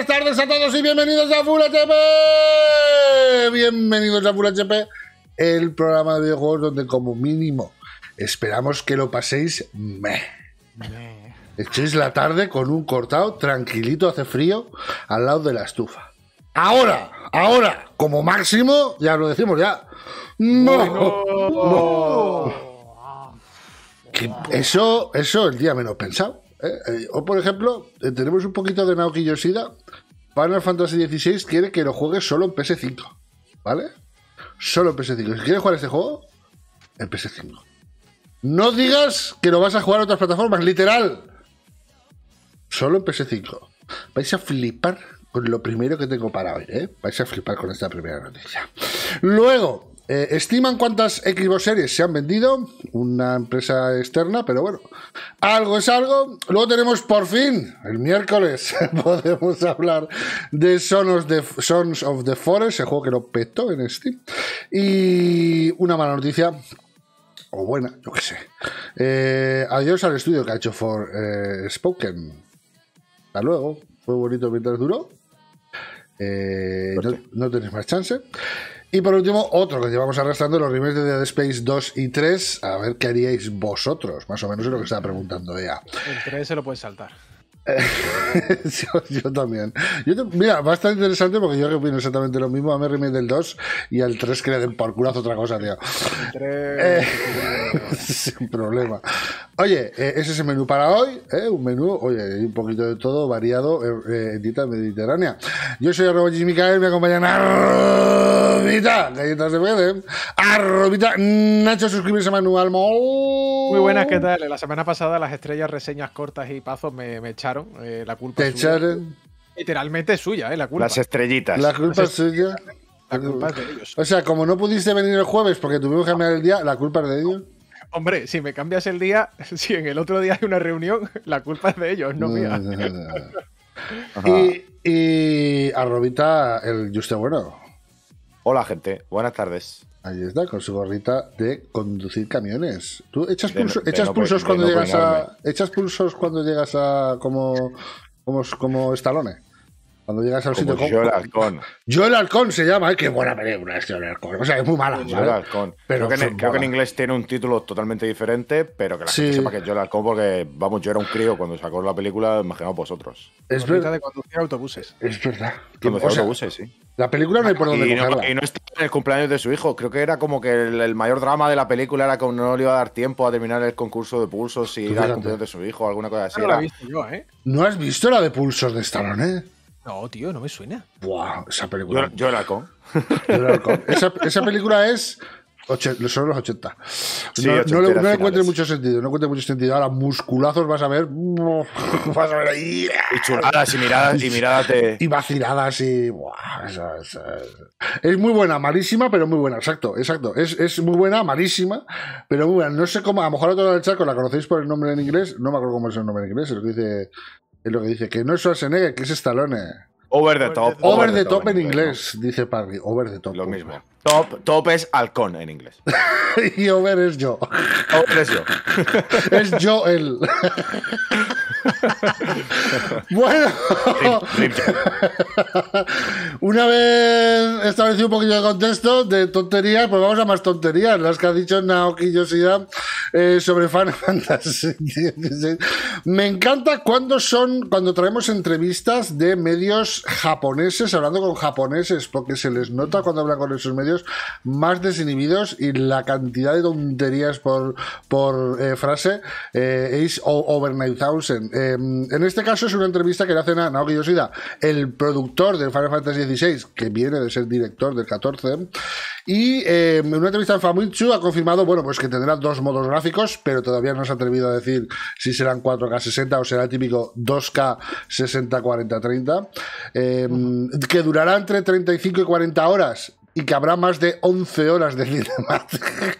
buenas tardes a todos y bienvenidos a Full Bienvenidos a Full HP, el programa de videojuegos donde como mínimo esperamos que lo paséis. Meh. Echéis la tarde con un cortado, tranquilito, hace frío, al lado de la estufa. Ahora, ahora, como máximo, ya lo decimos ya. eso, eso el día menos pensado. ¿eh? Eh, o por ejemplo, eh, tenemos un poquito de Naoki Yoshida Final Fantasy XVI quiere que lo juegues solo en PS5, ¿vale? Solo en PS5. Si quieres jugar este juego, en PS5. No digas que lo vas a jugar en otras plataformas, literal. Solo en PS5. Vais a flipar con lo primero que tengo para hoy, ¿eh? Vais a flipar con esta primera noticia. Luego, eh, estiman cuántas Xbox Series se han vendido, una empresa externa, pero bueno, algo es algo. Luego tenemos por fin, el miércoles, podemos hablar de Sons of, the, Forest, el juego que lo petó en Steam. Y una mala noticia o buena, yo qué sé. Eh, adiós al estudio que ha hecho For eh, Spoken. Hasta luego. Fue bonito mientras duró. no, no, tenéis más chance. Y por último, otro que llevamos arrastrando los remakes de Dead Space 2 y 3. A ver qué haríais vosotros, más o menos es lo que estaba preguntando ella. El 3 se lo puedes saltar. yo, también. mira, va a estar interesante porque yo opino exactamente lo mismo a Merry May del 2 y al 3 que le den por culazo otra cosa, tío. Eh, sin problema. Oye, eh, ese es el menú para hoy. Eh, un menú, oye, un poquito de todo variado en dieta mediterránea. Yo soy arroba y me acompañan Arrobita, galletas de Arrobita, Nacho, suscribirse Manual Muy buenas, ¿qué tal? La semana pasada las estrellas, reseñas cortas y pazos me, me eh, la culpa es Literalmente es suya, eh, la culpa. Las estrellitas. La culpa es suya. O sea, como no pudiste venir el jueves porque tuvimos que cambiar el día, la culpa es de ellos. Hombre, si me cambias el día, si en el otro día hay una reunión, la culpa es de ellos, no, mía. y, arrobita a Robita, el Juste Bueno. Hola, gente. Buenas tardes. Ahí está, con su gorrita de conducir camiones. ¿Tú echas, echas pulsos cuando llegas a. Echas pulsos cuando llegas a. como. como, como estalone. Cuando llegas al sitio. Joel Alcón. Joel Alcón se llama, eh, qué buena película es Joel Alcón. O sea, es muy mala. Joel Pero creo, que en, inglés tiene un título totalmente diferente, pero que la gente sepa que es Joel Alcón, porque vamos, yo era un crío cuando sacó la película, imaginaos vosotros. Es verdad. de conducir autobuses. Es verdad. autobuses, sí. La película no hay por dónde y no, y no está en el cumpleaños de su hijo. Creo que era como que el, mayor drama de la película era que no le iba a dar tiempo a terminar el concurso de pulsos y ir al cumpleaños de su hijo, alguna cosa así. No, la he visto yo, ¿eh? ¿No has visto la de pulsos de Stallone? No, tío, no me suena. Buah, esa película. Yo, era con. Yo con. Esa, película es son los 80. Sí, no, le, encuentre mucho sentido, no encuentre mucho sentido. Ahora, musculazos vas a ver. Vas a ver ahí. Y chuladas y miradas y miradas Y vaciladas y. es, muy buena, malísima, pero muy buena. Exacto, exacto. Es, es, muy buena, malísima, pero muy buena. No sé cómo, a lo mejor a todas las charco la conocéis por el nombre en inglés. No me acuerdo cómo es el nombre en inglés, es lo que dice es lo que dice, que no es Schwarzenegger, que es Stallone. Over the top. Over, the, top, en, inglés, dice Parry. Over the top. Lo mismo. Top, top es halcón en inglés. y over es yo. Over es yo. es yo él. bueno, una vez establecido un poquito de contexto de tonterías, pues vamos a más tonterías, las que ha dicho Naoki Yoshida eh, sobre Fan Fantasy Me encanta cuando son, cuando traemos entrevistas de medios japoneses, hablando con japoneses, porque se les nota cuando hablan con esos medios más desinhibidos y la cantidad de tonterías por, por eh, frase eh, es Over 9000. Em, en este caso es una entrevista que le hacen a Naoki Yoshida, el productor de Final Fantasy XVI, que viene de ser director del 14. Y em, en una entrevista en Famitsu ha confirmado, bueno, pues que tendrá dos modos gráficos, pero todavía no se ha atrevido a decir si serán 4K60 o será el típico 2K60-40-30, em, que durará entre 35 y 40 horas y que habrá más de 11 horas de cinemática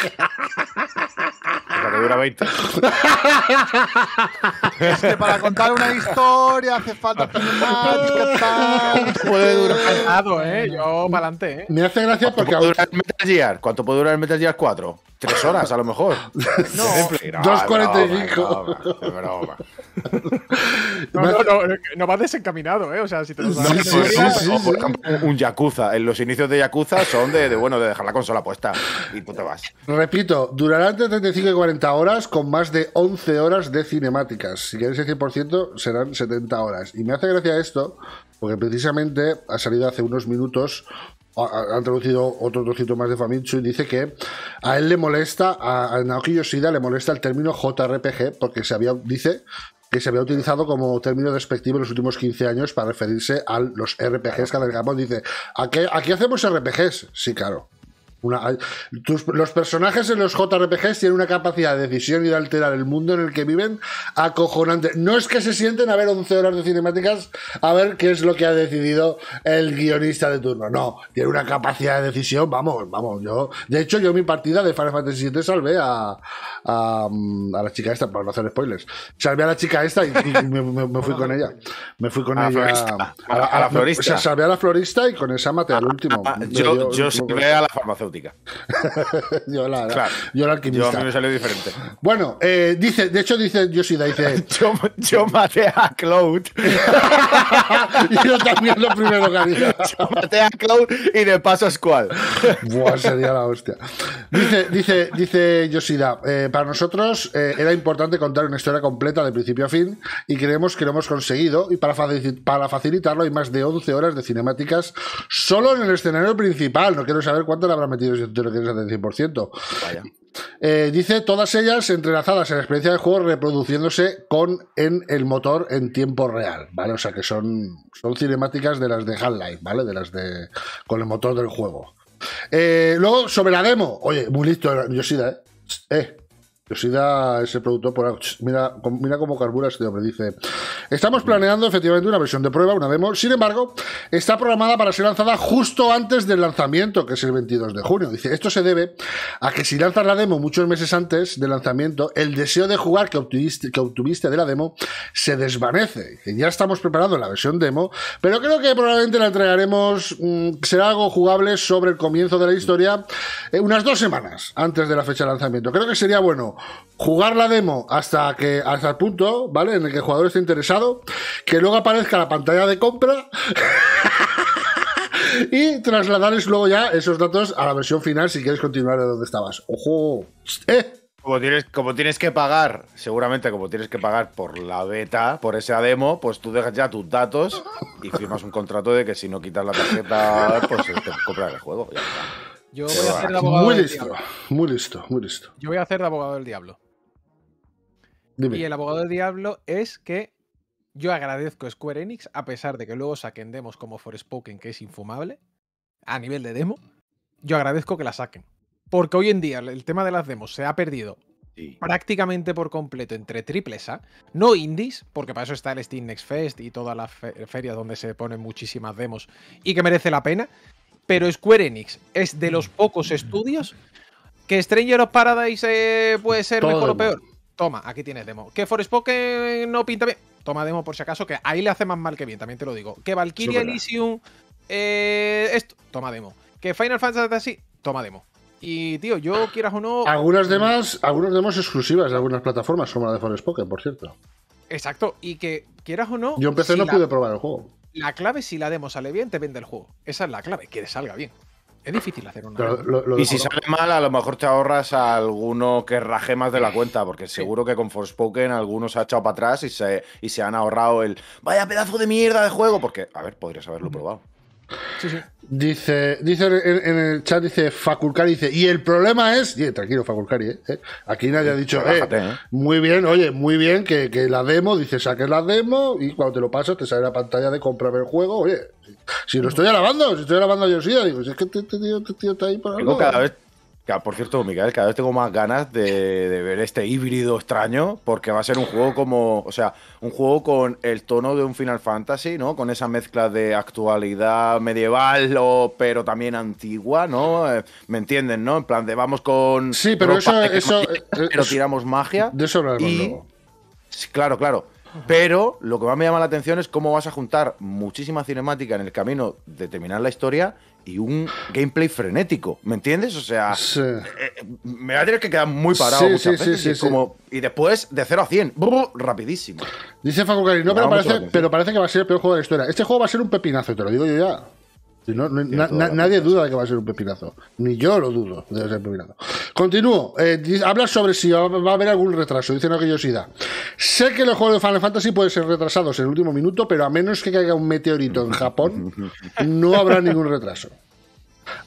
que dura 20. es que para contar una historia hace falta tener más. Puede durar. Calado, ¿eh? Yo para adelante, ¿eh? Me hace gracia porque. Puede durar el Metal Gear? ¿Cuánto puede durar el Metal Gear 4? Tres horas, a lo mejor. no, 2.45. No, broma. No, no, no, va desencaminado, ¿eh? O sea, si te lo vas Sí, sí, por pues, un Yakuza. En los inicios de Yakuza son de, bueno, de dejar la consola puesta y tú te vas. Repito, durará entre 35 y 40 horas con más de 11 horas de cinemáticas. Si quieres el 100%, serán 70 horas. Y me hace gracia esto, porque precisamente ha salido hace unos minutos han traducido otro trocito más de Famitsu y dice que a él le molesta, a, Naoki Yoshida le molesta el término JRPG porque se había, dice que se había utilizado como término despectivo en los últimos 15 años para referirse a los RPGs que alargamos. Dice, ¿a qué, aquí hacemos RPGs? Sí, claro los personajes en los JRPGs tienen una capacidad de decisión y de alterar el mundo en el que viven acojonante. No es que se sienten a ver 11 horas de cinemáticas a ver qué es lo que ha decidido el guionista de turno. No, tiene una capacidad de decisión, vamos, vamos. Yo, de hecho, yo mi partida de Final Fantasy VII salvé mm, a, la chica esta, para no hacer spoilers. Salvé a la chica esta y, me, fui con ella. Me fui con ella. a, la, florista. O salvé a la florista y con esa mate al ah, último. Ah, ah, yo, salvé a la farmacéutica. yo, la, alquimista. Yo me salió diferente. Bueno, eh, dice, de hecho dice Yoshida, dice... yo, yo, maté a Cloud. yo también lo primero que había. yo maté a Cloud y de paso a Squall. Buah, sería la hostia. Dice, dice, dice Yoshida, eh, para nosotros eh, era importante contar una historia completa de principio a fin y creemos que lo hemos conseguido y para, para facilitarlo hay más de 11 horas de cinemáticas solo en el escenario principal. No quiero saber cuánto le habrá metido 100%. Eh, dice, todas ellas entrelazadas en la experiencia de juego, reproduciéndose con en el motor en tiempo real, ¿vale? O sea que son, son cinemáticas de las de Half-Life, ¿vale? De las de. con el motor del juego. Eh, luego, sobre la demo. Oye, muy listo, sí, ¿eh? Eh, Yoshida da ese productor por mira, mira cómo carbura este hombre. Dice: Estamos planeando efectivamente una versión de prueba, una demo. Sin embargo, está programada para ser lanzada justo antes del lanzamiento, que es el 22 de junio. Dice: Esto se debe a que si lanzas la demo muchos meses antes del lanzamiento, el deseo de jugar que obtuviste, de la demo se desvanece. ya estamos preparando la versión demo, pero creo que probablemente la entregaremos. Mm, será algo jugable sobre el comienzo de la historia, eh, unas dos semanas antes de la fecha de lanzamiento. Creo que sería bueno jugar la demo hasta que hasta el punto, ¿vale? En el que el jugador esté interesado, que luego aparezca la pantalla de compra y trasladarles luego ya esos datos a la versión final si quieres continuar de donde estabas. ¡Ojo! ¡Eh! Como tienes, como tienes que pagar, seguramente como tienes que pagar por la beta, por esa demo, pues tú dejas ya tus datos y firmas un contrato de que si no quitas la tarjeta, pues te el juego. Ya yo voy a hacer de abogado muy del listo, diablo. Muy listo, muy listo. Yo voy a hacer de abogado del diablo. Y el abogado del diablo es que yo agradezco Square Enix, a pesar de que luego saquen demos como Forespoken, que es infumable, a nivel de demo, yo agradezco que la saquen. Porque hoy en día el tema de las demos se ha perdido prácticamente por completo entre triples A, no indies, porque para eso está el Steam Next Fest y todas las ferias donde se ponen muchísimas demos y que merece la pena, pero Square Enix es de los mm. pocos estudios que Stranger of Paradise eh, puede ser mejor o peor. Toma, aquí tienes demo. Que Forest Forspoken no pinta bien. Toma demo por si acaso, que ahí le hace más mal que bien, también te lo digo. Que Valkyria Elysium. Eh, esto, toma demo. Que Final Fantasy. Toma demo. Y, tío, yo quieras o no. Algunas mm. demás, algunos demos exclusivas de algunas plataformas, como la de Forest Poker, por cierto. Exacto. Y que quieras o no. Yo empecé no pude probar el juego. La clave si la demos sale bien, te vende el juego. Esa es la clave, que salga bien. Es difícil hacer una. y si sale mal, a lo mejor te ahorras a alguno que raje más de la cuenta, porque seguro que con Forspoken algunos se ha echado para atrás y se, y se han ahorrado el vaya pedazo de mierda de juego, porque, a ver, podrías haberlo probado. Dice, dice en, el chat, dice Faculcari, dice, y el problema es, tranquilo Faculcari, ¿eh? eh, aquí nadie ha dicho, eh, eh, muy bien, oye, muy bien que, que, la demo, dice, saques la demo y cuando te lo pasas te sale la pantalla de comprar el juego, oye, si, lo estoy alabando, si estoy alabando a sí digo, es que este, este tío, este tío está ahí para algo. cada por cierto, Miguel, cada vez tengo más ganas de, ver este híbrido extraño, porque va a ser un juego como, o sea, un juego con el tono de un Final Fantasy, ¿no? Con esa mezcla de actualidad medieval, o, pero también antigua, ¿no? Eh, ¿Me entienden, no? En plan de vamos con... Sí, pero eso... eso eh, eh, pero tiramos magia. De eso hablamos y, Claro, claro. Pero lo que más me llama la atención es cómo vas a juntar muchísima cinemática en el camino de terminar la historia y un gameplay frenético, ¿me entiendes? O sea, eh, eh, me voy a tener que quedar muy parado muchas veces, y, después de 0 a 100, rapidísimo. Dice Facu Cari, no, parece, pero parece que va a ser el peor juego de la historia. Este juego va a ser un pepinazo, te lo digo yo ya nadie duda de que va a ser un pepinazo. Ni yo lo dudo de ser Continúo. Eh, habla sobre si va a haber algún retraso. Dicen da. Sé que los juegos de Final Fantasy pueden ser retrasados en el último minuto, pero a menos que caiga un meteorito en Japón, no habrá ningún retraso.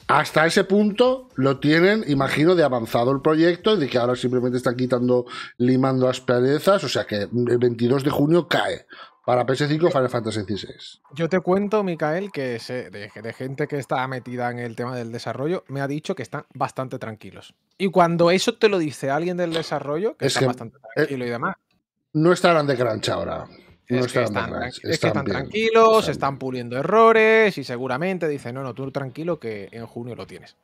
Hasta ese punto lo tienen, imagino, de avanzado el proyecto y de que ahora simplemente están quitando, limando asperezas. O sea que el 22 de junio cae. Para PS5 Final Fantasy XVI. Yo te cuento, Micael, que de, gente que está metida en el tema del desarrollo, me ha dicho que están bastante tranquilos. Y cuando eso te lo dice alguien del desarrollo, que está bastante tranquilo y demás. No estarán de crunch ahora. No están, tranquilos, están, puliendo errores y seguramente dicen, no, no, tú tranquilo que en junio lo tienes.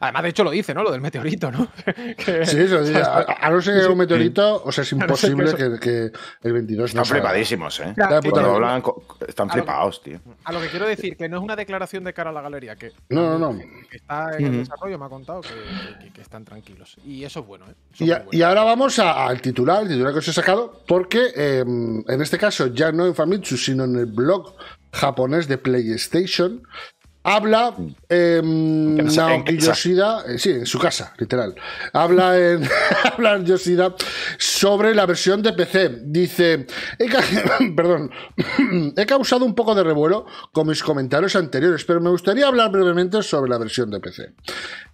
además, de hecho, lo dice, ¿no? Lo del meteorito, ¿no? sí, eso, a, no ser que un meteorito, o sea, es imposible que, el 22 Están flipadísimos, ¿eh? están flipados, tío. A lo que quiero decir, que no es una declaración de cara a la galería, que, no, no, no. está en desarrollo, me ha contado que, están tranquilos. Y eso es bueno, ¿eh? y, ahora vamos al titular, el titular que os he sacado, porque em, en este caso ya no en Famitsu, sino en el blog japonés de PlayStation, habla em, en Saoki Yoshida, eh, sí, en su casa, literal. Habla en Yoshida sobre la versión de PC. Dice, he perdón, he causado un poco de revuelo con mis comentarios anteriores, pero me gustaría hablar brevemente sobre la versión de PC.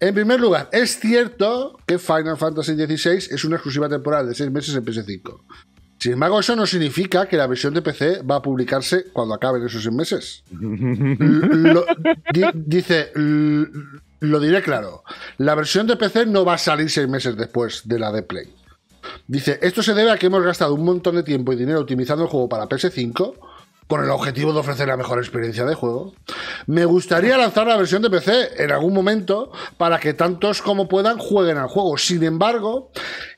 En primer lugar, es cierto que Final Fantasy XVI es una exclusiva temporal de 6 meses en PS5. Sin embargo, eso no significa que la versión de PC va a publicarse cuando acaben esos seis meses. dice, lo diré claro, la versión de PC no va a salir seis meses después de la de Play. Dice, esto se debe a que hemos gastado un montón de tiempo y dinero optimizando el juego para PS5 con el objetivo de ofrecer la mejor experiencia de juego. Me gustaría lanzar la versión de PC en algún momento para que tantos como puedan jueguen al juego. Sin embargo,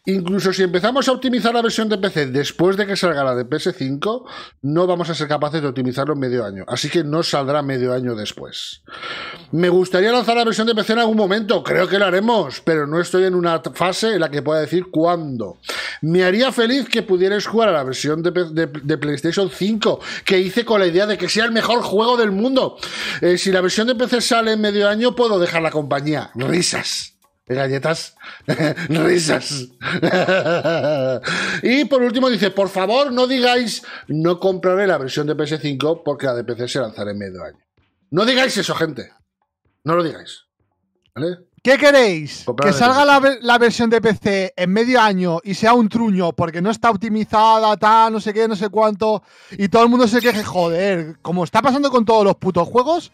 incluso si empezamos a optimizar la versión de PC después de que salga la de PS5, no vamos a ser capaces de optimizarlo en medio año. Así que no saldrá medio año después. Me gustaría lanzar la versión de PC en algún momento, creo que lo haremos, pero no estoy en una fase en la que pueda decir cuándo. Me haría feliz que pudieras jugar a la versión de, PlayStation 5, que hice con la idea de que sea el mejor juego del mundo. Eh, si la versión de PC sale en medio año, puedo dejar la compañía. Risas galletas, risas. y por último dice, por favor no digáis, no compraré la versión de PS5 porque la de PC se lanzará en medio año. No digáis eso, gente. No lo digáis. ¿Vale? ¿Qué queréis? ¿Que salga la, versión de PC en medio año y sea un truño porque no está optimizada, tal, no sé qué, no sé cuánto, y todo el mundo se queje, joder, como está pasando con todos los putos juegos?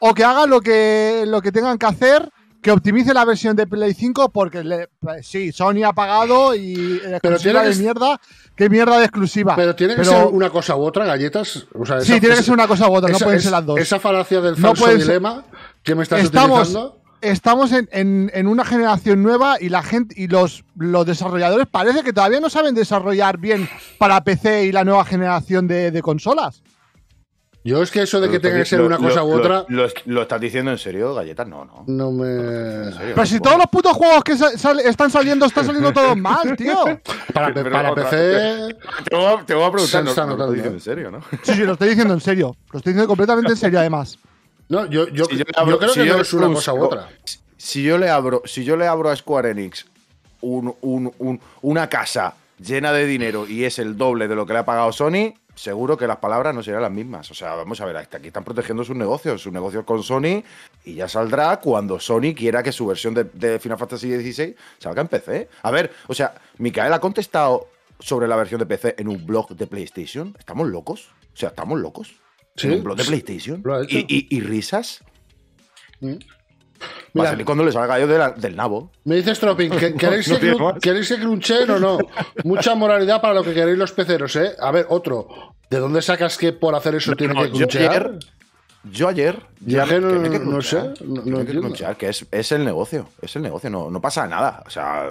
¿O que hagan lo que, lo que tengan que hacer, que optimice la versión de Play 5 porque pues sí, Sony ha pagado y pero de mierda, qué mierda de exclusiva. Pero tiene que ser una cosa u otra, galletas. sí, tiene que ser una cosa u otra, no pueden ser las dos. Esa falacia del falso dilema que me estás utilizando estamos en, una generación nueva y la gente y los, los desarrolladores parece que todavía no saben desarrollar bien para PC y la nueva generación de, consolas. Yo es que eso de que tenga que ser una cosa u otra. Lo, estás diciendo en serio, galletas? No, no. No me. pero si todos los putos juegos que están saliendo, están saliendo todos mal, tío. Para, PC. Te voy, a, preguntar. No, lo estoy diciendo en serio, ¿no? Sí, sí, lo estoy diciendo en serio. Lo estoy diciendo completamente en serio, además. No, yo, creo que no es una cosa u otra. Si yo le abro, si yo le abro a Square Enix una casa llena de dinero y es el doble de lo que le ha pagado Sony, seguro que las palabras no serán las mismas. O sea, vamos a ver, aquí están protegiendo sus negocios, sus negocios con Sony, y ya saldrá cuando Sony quiera que su versión de, de Final Fantasy XVI salga en PC. A ver, o sea, Micael ha contestado sobre la versión de PC en un blog de PlayStation. ¿Estamos locos? O sea, ¿estamos locos? ¿Sí? de PlayStation. ¿Y, risas. Va mm. a salir cuando les del nabo. Me dices, Tropin, ¿queréis, que, ¿queréis o no? Mucha moralidad para lo que queréis los peceros, ¿eh? A ver, otro. ¿De dónde sacas que por hacer eso tiene que crunchear? Yo ayer. no, que no, sé. que, que es, el negocio. Es el negocio. No, no pasa nada. O sea,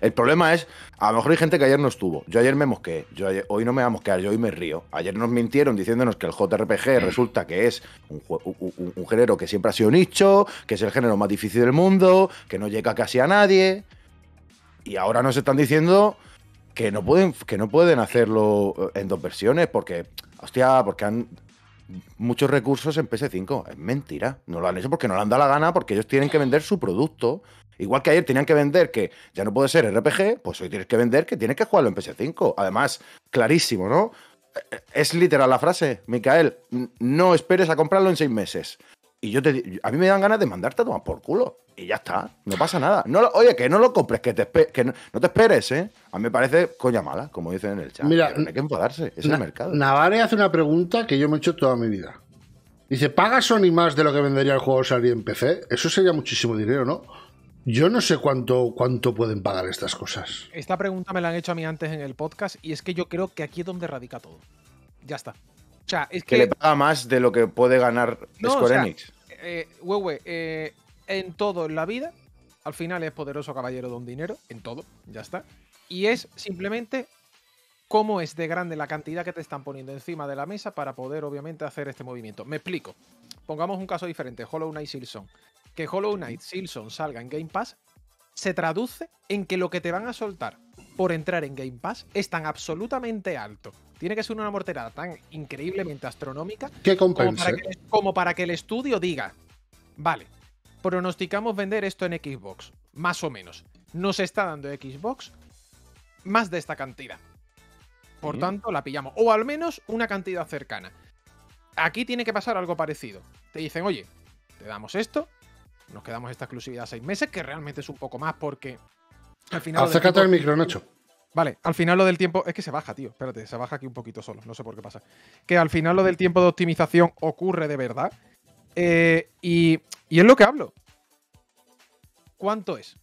el problema es. A lo mejor hay gente que ayer no estuvo. Yo ayer me mosqué. Yo hoy no me vamos a mosquear. Yo hoy me río. Ayer nos mintieron diciéndonos que el JRPG mm. resulta que es un, género que siempre ha sido nicho. Que es el género más difícil del mundo. Que no llega casi a nadie. Y ahora nos están diciendo que no pueden, que no pueden hacerlo eh, en dos versiones porque hostia, porque han, muchos recursos en PS5. Es mentira. No lo han hecho porque no le han dado la gana, porque ellos tienen que vender su producto. Igual que ayer tenían que vender que ya no puede ser RPG, pues hoy tienes que vender que tienes que jugarlo en PS5. Además, clarísimo, ¿no? E-, es literal la frase, Micael, no esperes a comprarlo en seis meses. Y yo te a mí me dan ganas de mandarte a tomar por culo y ya está, no pasa nada. No oye, que no lo compres, que, te, que no, te esperes, ¿eh? A mí me parece coña mala, como dicen en el chat. Mira, hay que enfadarse, es el mercado. Navarre hace una pregunta que yo me he hecho toda mi vida. Dice, ¿paga Sony más de lo que vendería el juego salir en PC? Eso sería muchísimo dinero, ¿no? Yo no sé cuánto, cuánto pueden pagar estas cosas. Esta pregunta me la han hecho a mí antes en el podcast y es que yo creo que aquí es donde radica todo. Ya está. O sea, es que, le paga más de lo que puede ganar Square Enix. Eh, eh, en todo en la vida. Al final es poderoso caballero don dinero, en todo, ya está. Y es simplemente cómo es de grande la cantidad que te están poniendo encima de la mesa para poder, obviamente, hacer este movimiento. Me explico. Pongamos un caso diferente, Hollow Knight Silson. Que Hollow Knight Silson salga en Game Pass se traduce en que lo que te van a soltar por entrar en Game Pass es tan absolutamente alto. Tiene que ser una morterada tan increíblemente astronómica que como para que el estudio diga, vale, pronosticamos vender esto en Xbox, más o menos. Nos está dando Xbox más de esta cantidad. Por tanto, la pillamos. O al menos una cantidad cercana. Aquí tiene que pasar algo parecido. Te dicen, oye, te damos esto, nos quedamos esta exclusividad seis meses, que realmente es un poco más porque al final... Acércate al micro, Nacho. Vale, al final lo del tiempo. Es que se baja, tío. Espérate, se baja aquí un poquito solo. No sé por qué pasa. Que al final lo del tiempo de optimización ocurre de verdad. Eh, y y es lo que hablo. ¿Cuánto es?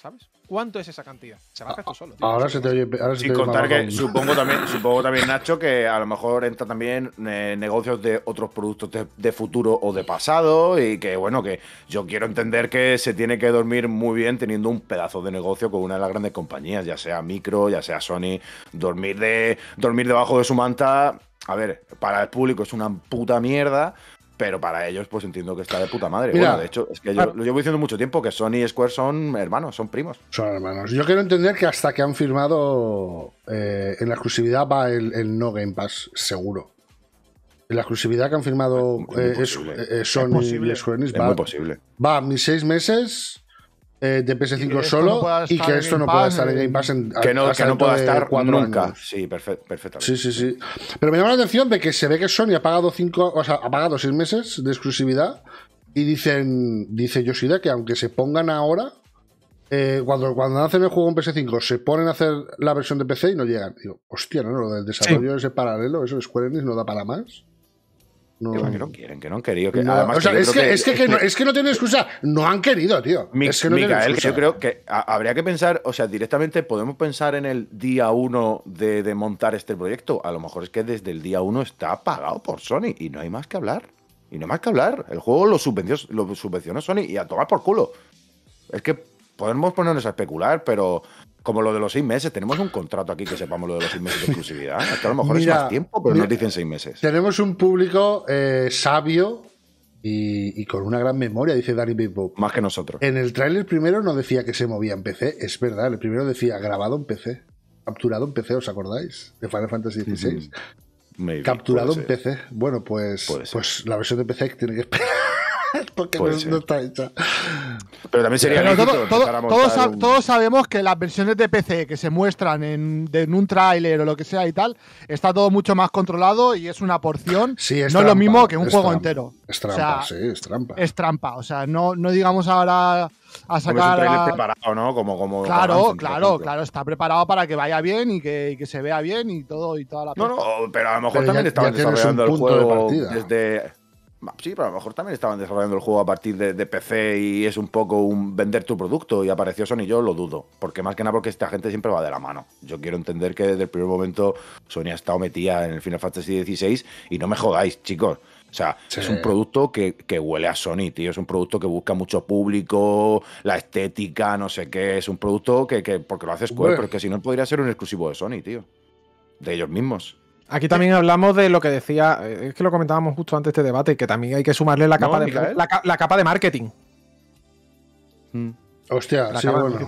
¿Sabes? ¿Cuánto es esa cantidad? Se ha esto ah, solo. Ahora se te oye. Ahora se contar que supongo también, supongo también, Nacho, que a lo mejor entra también eh, negocios de otros productos de, de, futuro o de pasado. Y que bueno, que yo quiero entender que se tiene que dormir muy bien teniendo un pedazo de negocio con una de las grandes compañías, ya sea Micro, ya sea Sony. Dormir de. Dormir debajo de su manta. A ver, para el público es una puta mierda pero para ellos, pues entiendo que está de puta madre. bueno, de hecho, es que yo ah. lo llevo diciendo mucho tiempo que Sony y Square son hermanos, son primos. Son hermanos. Yo quiero entender que hasta que han firmado eh, en la exclusividad va el, no Game Pass, seguro. En la exclusividad que han firmado es, eh, eh, es, Sony y Square va, muy posible. va mis seis meses eh, de PS5 solo y que esto no pueda estar en Game Pass en, que no, que no pueda estar nunca. Sí, perfecto perfectamente. Sí, sí, sí. Pero me llama la atención de que se ve que Sony ha pagado cinco, o sea, ha pagado seis meses de exclusividad y dicen, dice Yoshida que aunque se pongan ahora, eh, cuando, cuando hacen el juego en PS5 se ponen a hacer la versión de PC y no llegan. Digo, hostia, no, lo del desarrollo de ese paralelo, eso de Square Enix no da para más. No. que no quieren, que no han querido. es, que, no, tienen excusa. No han querido, tío. Mi, yo creo que habría que pensar, o sea, directamente podemos pensar en el día uno de, montar este proyecto. A lo mejor es que desde el día uno está pagado por Sony y no hay más que hablar. Y no hay más que hablar. El juego lo subvencionó, lo subvencionó Sony y a tomar por culo. Es que podemos ponernos a especular, pero como lo de los seis meses. Tenemos un contrato aquí que sepamos lo de los seis meses de exclusividad. a lo mejor es más tiempo, pero nos dicen seis meses. Tenemos un público eh, sabio y, con una gran memoria, dice Danny Bebop. Más que nosotros. En el tráiler primero no decía que se movía en PC. Es verdad, el primero decía grabado en PC. Capturado en PC, ¿os acordáis? De Final Fantasy XVI. capturado en PC. Bueno, pues, pues la versión de PC tiene que esperar porque no, está hecha. Pero también sería. todos, todos, sabemos que las versiones de PC que se muestran en, en un tráiler o lo que sea y tal, está todo mucho más controlado y es una porción. no es lo mismo que un juego entero. Es trampa, o sea, sí, es trampa. O sea, no, no digamos ahora a sacar. Es un preparado, ¿no? Como, claro, claro, claro. Está preparado para que vaya bien y que, que, se vea bien y todo y toda la. No, no, pero a lo mejor también estaban desarrollando el juego de desde Sí, pero a lo mejor también estaban desarrollando el juego a partir de, PC y es un poco un vender tu producto y apareció Sony, yo lo dudo. Porque más que nada porque esta gente siempre va de la mano. Yo quiero entender que desde el primer momento Sony ha estado metida en el Final Fantasy XVI y no me jodáis, chicos. O sea, es un producto que, huele a Sony, tío. Es un producto que busca mucho público, la estética, no sé qué. Es un producto que, que porque lo hace Square, porque si no podría ser un exclusivo de Sony, tío. De ellos mismos. Aquí también hablamos de lo que decía, eh, es que lo comentábamos justo antes de este debate, que también hay que sumarle la, capa, de, la, la capa de marketing. Mm. Hostia, sí, bueno.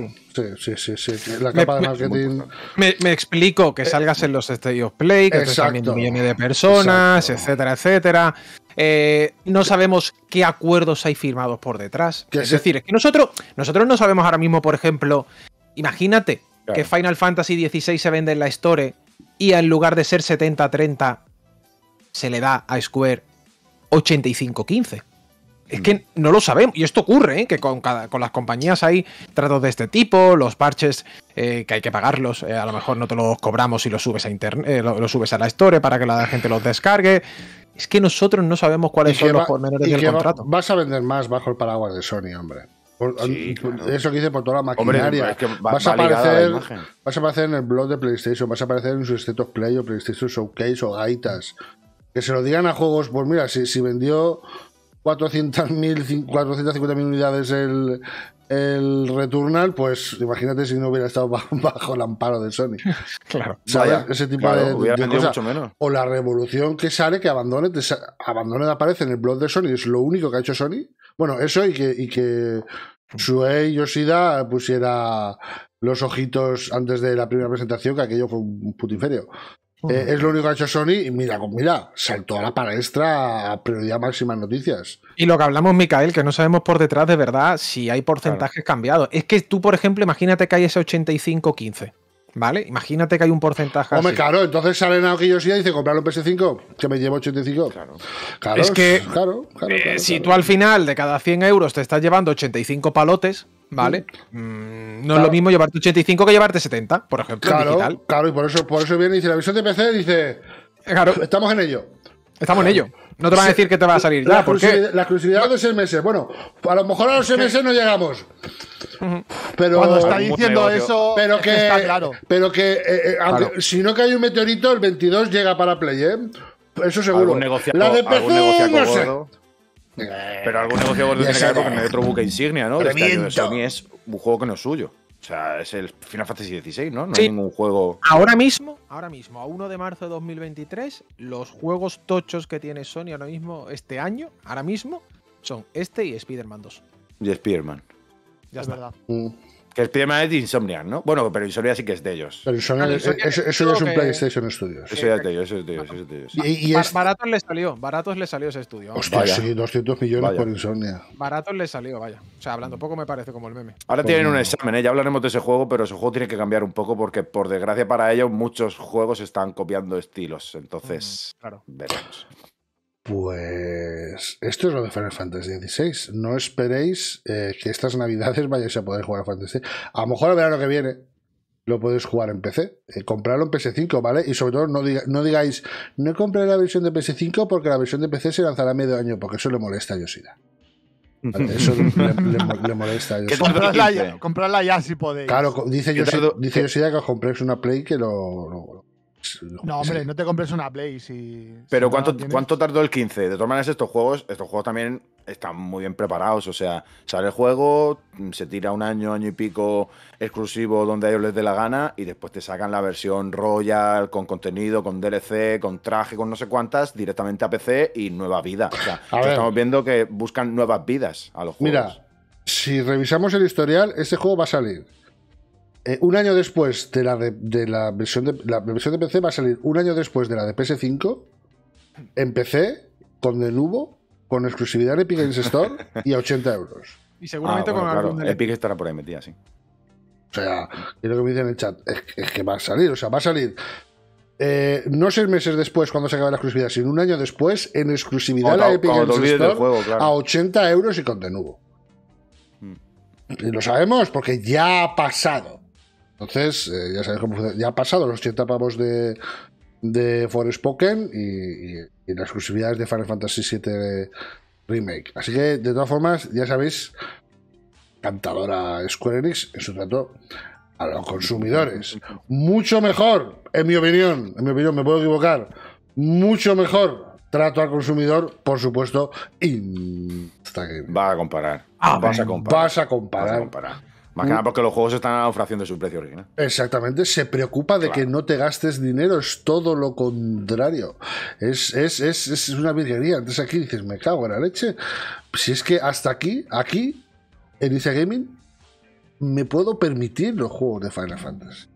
Sí, sí, sí, La capa de marketing. Me, explico que eh, salgas en los State Play, que exacto, millones de personas, etcétera, etcétera. Eh, no sabemos qué acuerdos hay firmados por detrás. Es decir, es que nosotros, nosotros no sabemos ahora mismo, por ejemplo, imagínate que Final Fantasy XVI se vende en la Store y en lugar de ser 70-30, se le da a Square 85-15. Es que mm. no lo sabemos, y esto ocurre, ¿eh? que con, cada, con las compañías hay tratos de este tipo, los parches eh, que hay que pagarlos, eh, a lo mejor no te los cobramos y los subes a internet, los subes a la store para que la gente los descargue. Es que nosotros no sabemos cuáles son los pormenores del contrato. Vas a vender más bajo el paraguas de Sony, hombre. Eso que dice por toda la maquinaria. vas, a aparecer, vas a aparecer en el blog de PlayStation, vas a aparecer en sus State Play o PlayStation Showcase o Gaitas. Que se lo digan a juegos, pues mira, si, si vendió 400.000, 450.000 unidades el, el Returnal, pues imagínate si no hubiera estado bajo, el amparo de Sony. claro. Ese tipo O la revolución que sale, que abandone. abandone aparece en el blog de Sony, es lo único que ha hecho Sony. Bueno, eso y que, y que Yoshida pusiera los ojitos antes de la primera presentación, que aquello fue un putiferio. Eh, es lo único que ha hecho Sony y mira, pues mira, saltó a la palestra a prioridad máxima noticias. Y lo que hablamos, Micael, que no sabemos por detrás de verdad si hay porcentajes cambiados. Es que tú, por ejemplo, imagínate que hay ese 85-15. ¿Vale? Imagínate que hay un porcentaje. Hombre, claro, entonces salen aquellos y dice comprar un PS5, que me llevo 85. Claro. claro es que claro, eh, si tú al final de cada 100 euros te estás llevando 85 palotes, ¿vale? Mm. Mm, no es lo mismo llevarte 85 que llevarte 70, por ejemplo. Claro, claro, y por eso, por eso viene y dice la visión de PC, dice. Claro. Estamos en ello. Estamos en ah, ello. No te van a decir que te va a salir ya. La, la exclusividad de seis meses. Bueno, a lo mejor a los seis meses no llegamos. Pero cuando está diciendo eso, pero que, está claro. Pero que eh, eh, si no hay un meteorito, el 22 llega para Play, ¿eh? Eso seguro. la de PC, Pero algún negocio gordo tiene que ver con otro buque insignia, ¿no? De este es un juego que no es suyo. O sea, es el Final Fantasy XVI, ¿no? No hay ningún juego. Ahora mismo, ahora mismo, a 1 de marzo de 2023, los juegos tochos que tiene Sony ahora mismo, este año, ahora mismo, son este y Spider-Man 2. Y Spider-Man. Ya es verdad. Mm. El primer es de Insomniac, ¿no? Bueno, pero Insomniac sí que es de ellos. Pero Insomnia eso, es un PlayStation Studios. Eso ya es de ellos, eso es de ellos. es de ellos. Y, Baratos le salió, baratos le salió ese estudio. Hostia, sí, 200 millones por Insomnia. Baratos le salió, vaya. O sea, hablando poco me parece como el meme. Ahora tienen pues un examen, ¿eh? ya hablaremos de ese juego, pero ese juego tiene que cambiar un poco porque, por desgracia para ellos, muchos juegos están copiando estilos. Entonces, claro. veremos. Pues esto es lo de Final Fantasy XVI. No esperéis eh, que estas navidades vayáis a poder jugar a Fantasy. A lo mejor el verano que viene lo podéis jugar en PC. Eh, comprarlo en PS5, ¿vale? Y sobre todo no, diga, no digáis, no compré la versión de PS5 porque la versión de PC se lanzará a medio año, porque eso le molesta a Yoshida. eso le, molesta. a ya, ya si podéis. Claro, dice, Yoshida, que os compréis una Play que lo no, hombre, no te compres una Play si. Pero ¿cuánto, tardó el 15? De todas maneras, estos juegos, estos juegos también están muy bien preparados. O sea, sale el juego, se tira un año, año y pico exclusivo donde a ellos les dé la gana, y después te sacan la versión Royal, con contenido, con DLC, con traje, con no sé cuántas, directamente a PC y nueva vida. O sea, estamos viendo que buscan nuevas vidas a los juegos. Mira, si revisamos el historial, ese juego va a salir eh, un año después de la, de, la versión de la versión de PC va a salir un año después de la de PS5 en PC con de con exclusividad de Epic Games Store y a 80 euros. Y seguramente ah, con algún Epic estará por ahí metida, sí. O sea, y lo que me dicen en el chat es, que va a salir, o sea, va a salir eh, no seis meses después cuando se acabe la exclusividad, sino un año después en exclusividad la Epic Games Store a 80 euros y con de mm. Y lo sabemos porque ya ha pasado. Entonces, eh, ya sabéis cómo funciona. Ya ha pasado los 80 pavos de, de Forespoken y, las exclusividades de Final Fantasy VII Remake. Así que, de todas formas, ya sabéis, cantadora Square Enix en su trato a los consumidores. Mucho mejor, en mi opinión, en mi opinión, me puedo equivocar, mucho mejor trato al consumidor, por supuesto, y Va a ah, eh, comparar. vas a comparar. Vas a comparar. Más que porque los juegos están a la fracción de su precio original. Exactamente, se preocupa de que no te gastes dinero, es todo lo contrario. Es, una virguería. Entonces aquí dices, me cago en la leche. Si es que hasta aquí, aquí, en Ice Gaming, me puedo permitir los juegos de Final Fantasy.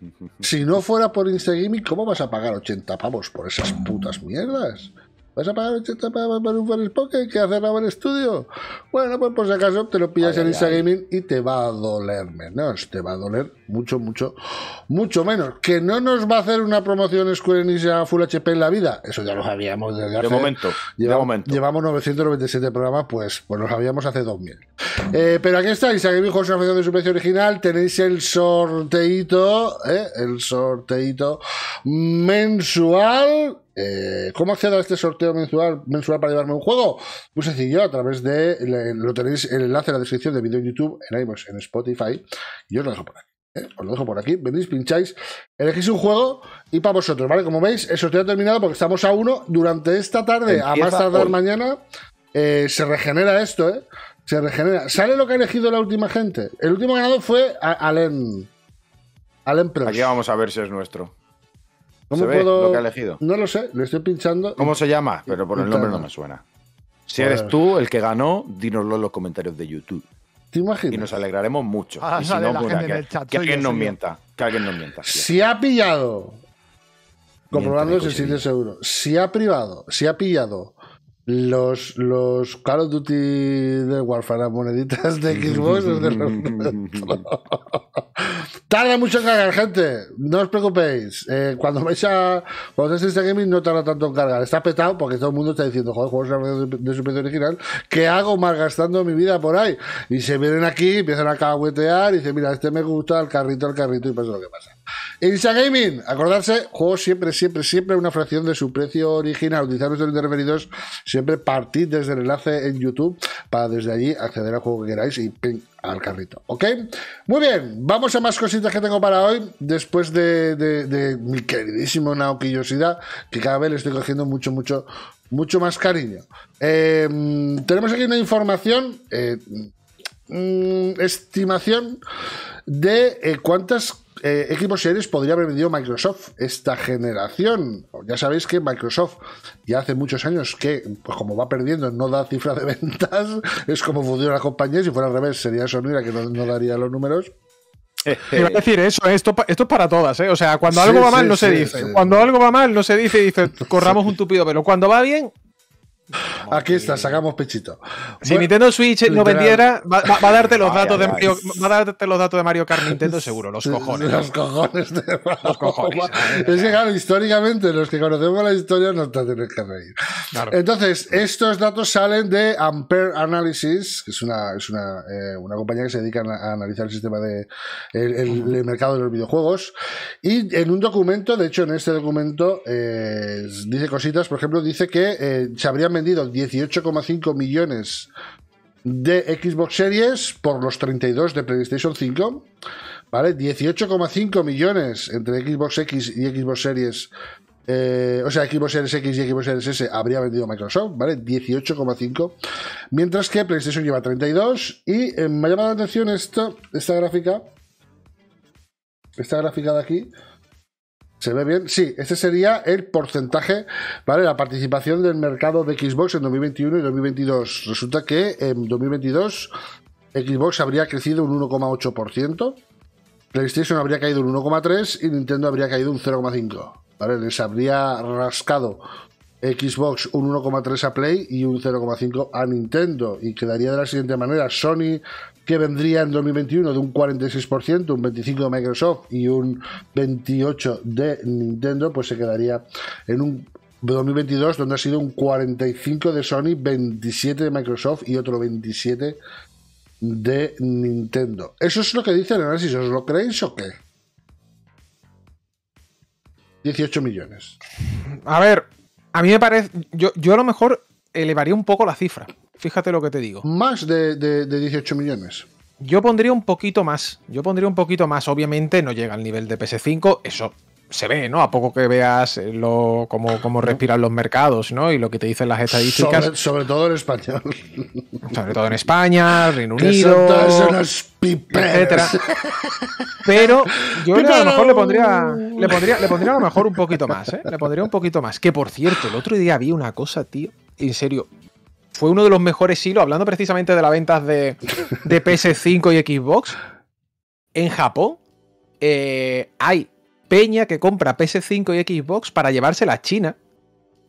Si no fuera por Gaming, ¿cómo vas a pagar 80 pavos por esas putas mierdas? ¿Vas a pagar 80 para, un Forest Pocket que hace el estudio? Bueno, pues por si acaso te lo pillas en Instagram y te va a doler menos. Te va a doler mucho, mucho, mucho menos. Que no nos va a hacer una promoción Square Enix a Full HP en la vida. Eso ya lo sabíamos desde hace. De momento. Llevamos, de momento. Llevamos 997 programas, pues, pues lo sabíamos hace 2000. Eh, pero aquí está Instagaming José, de su precio original. Tenéis el sorteíto ¿eh? el sorteito mensual eh, ¿Cómo accedo a este sorteo mensual, mensual para llevarme un juego? Muy sencillo, a través de. Lo tenéis el enlace en la descripción del vídeo en YouTube, en en Spotify. Y os lo dejo por aquí. ¿eh? Os lo dejo por aquí. Venís, pincháis, elegís un juego y para vosotros, ¿vale? Como veis, el sorteo ha terminado porque estamos a uno. Durante esta tarde, a más tardar mañana, eh, se regenera esto, ¿eh? Se regenera. ¿Sale lo que ha elegido la última gente? El último ganado fue Alen Allen Aquí vamos a ver si es nuestro. ¿Cómo No lo sé, lo estoy pinchando. ¿Cómo se llama? Pero por el nombre no me suena. Si eres tú el que ganó, dínoslo en los comentarios de YouTube. ¿Te imagino. Y nos alegraremos mucho. Ah, y que, alguien nos mienta. Que alguien nos mienta. Si, ha pillado, comprobando si es seguro, si ha privado, si ha pillado los, los Call of Duty de Warfare, moneditas de Xbox, de Tarda mucho en cargar, gente. No os preocupéis. Eh, cuando vais a. Cuando este Gaming no tarda tanto en cargar. Está petado porque todo el mundo está diciendo, joder, juegos de su precio original. ¿Qué hago malgastando mi vida por ahí? Y se vienen aquí, empiezan a cagüetear y dicen, mira, este me gusta, el carrito, el carrito, y pasa lo que pasa. Insta Gaming, acordarse, juego siempre, siempre, siempre una fracción de su precio original. Utilizar los Intervenidos, siempre partid desde el enlace en YouTube para desde allí acceder al juego que queráis y ping, al carrito, ¿ok? Muy bien, vamos a más cositas que tengo para hoy, después de, mi queridísimo Nauquillosidad, que cada vez le estoy cogiendo mucho, mucho, mucho más cariño. Eh, mm, tenemos aquí una información, eh, Mm, estimación de eh, cuántas eh, equipos series podría haber vendido Microsoft esta generación. Ya sabéis que Microsoft ya hace muchos años que, pues como va perdiendo, no da cifra de ventas. Es como funciona la compañía. Si fuera al revés, sería Sony que no, daría los números. Iba decir eso, ¿eh? esto, esto es para todas, O sea, cuando algo va mal no se dice. Cuando algo va mal no se dice, y dice, corramos un tupido, pero cuando va bien, Aquí está, sacamos pechito. Si Nintendo Switch no vendiera, va, a darte los datos de Mario, los datos de Mario Kart Nintendo seguro, los cojones. Los cojones Los cojones. Es que claro, históricamente, los que conocemos la historia no te tienes que reír. Entonces, estos datos salen de Ampere Analysis, que es una, es una, eh, compañía que se dedica a analizar el sistema de el, mercado de los videojuegos. Y en un documento, de hecho, en este documento, eh, dice cositas, por ejemplo, dice que eh, se habrían vendido 18,5 millones de Xbox Series por los 32 de PlayStation 5. ¿Vale? 18,5 millones entre Xbox X y Xbox Series. Eh, o sea, Xbox Series X y Xbox Series S habría vendido Microsoft, ¿vale? 18,5. Mientras que PlayStation lleva 32. Y eh, me ha llamado la atención esto esta gráfica. Esta gráfica de aquí. ¿Se ve bien? Sí, este sería el porcentaje, ¿vale? La participación del mercado de Xbox en 2021 y 2022. Resulta que en 2022 Xbox habría crecido un 1,8%, PlayStation habría caído un 1,3% y Nintendo habría caído un 0,5%, ¿vale? Les habría rascado Xbox un 1,3 a Play y un 0,5 a Nintendo. Y quedaría de la siguiente manera: Sony que vendría en 2021 de un 46%, un 25% de Microsoft y un 28% de Nintendo, pues se quedaría en un 2022 donde ha sido un 45% de Sony, 27% de Microsoft y otro 27% de Nintendo. Eso es lo que dice el análisis, ¿os lo creéis o qué? 18 millones. A ver, a mí me parece. Yo, yo a lo mejor elevaría un poco la cifra. Fíjate lo que te digo. Más de, 18 millones. Yo pondría un poquito más. Yo pondría un poquito más. Obviamente no llega al nivel de PS5. Eso se ve, ¿no? A poco que veas eh, lo, cómo, respiran los mercados, ¿no? Y lo que te dicen las estadísticas. Sobre, todo en España. Sobre todo en España, Reino Unido. etcétera. Pero yo a lo mejor le pondría, le pondría, le pondría a lo mejor un poquito más, ¿eh? Le pondría un poquito más. Que por cierto, el otro día vi una cosa, tío en serio, fue uno de los mejores hilos, hablando precisamente de las ventas de, PS5 y Xbox, en Japón eh, hay peña que compra PS5 y Xbox para llevárselas a China.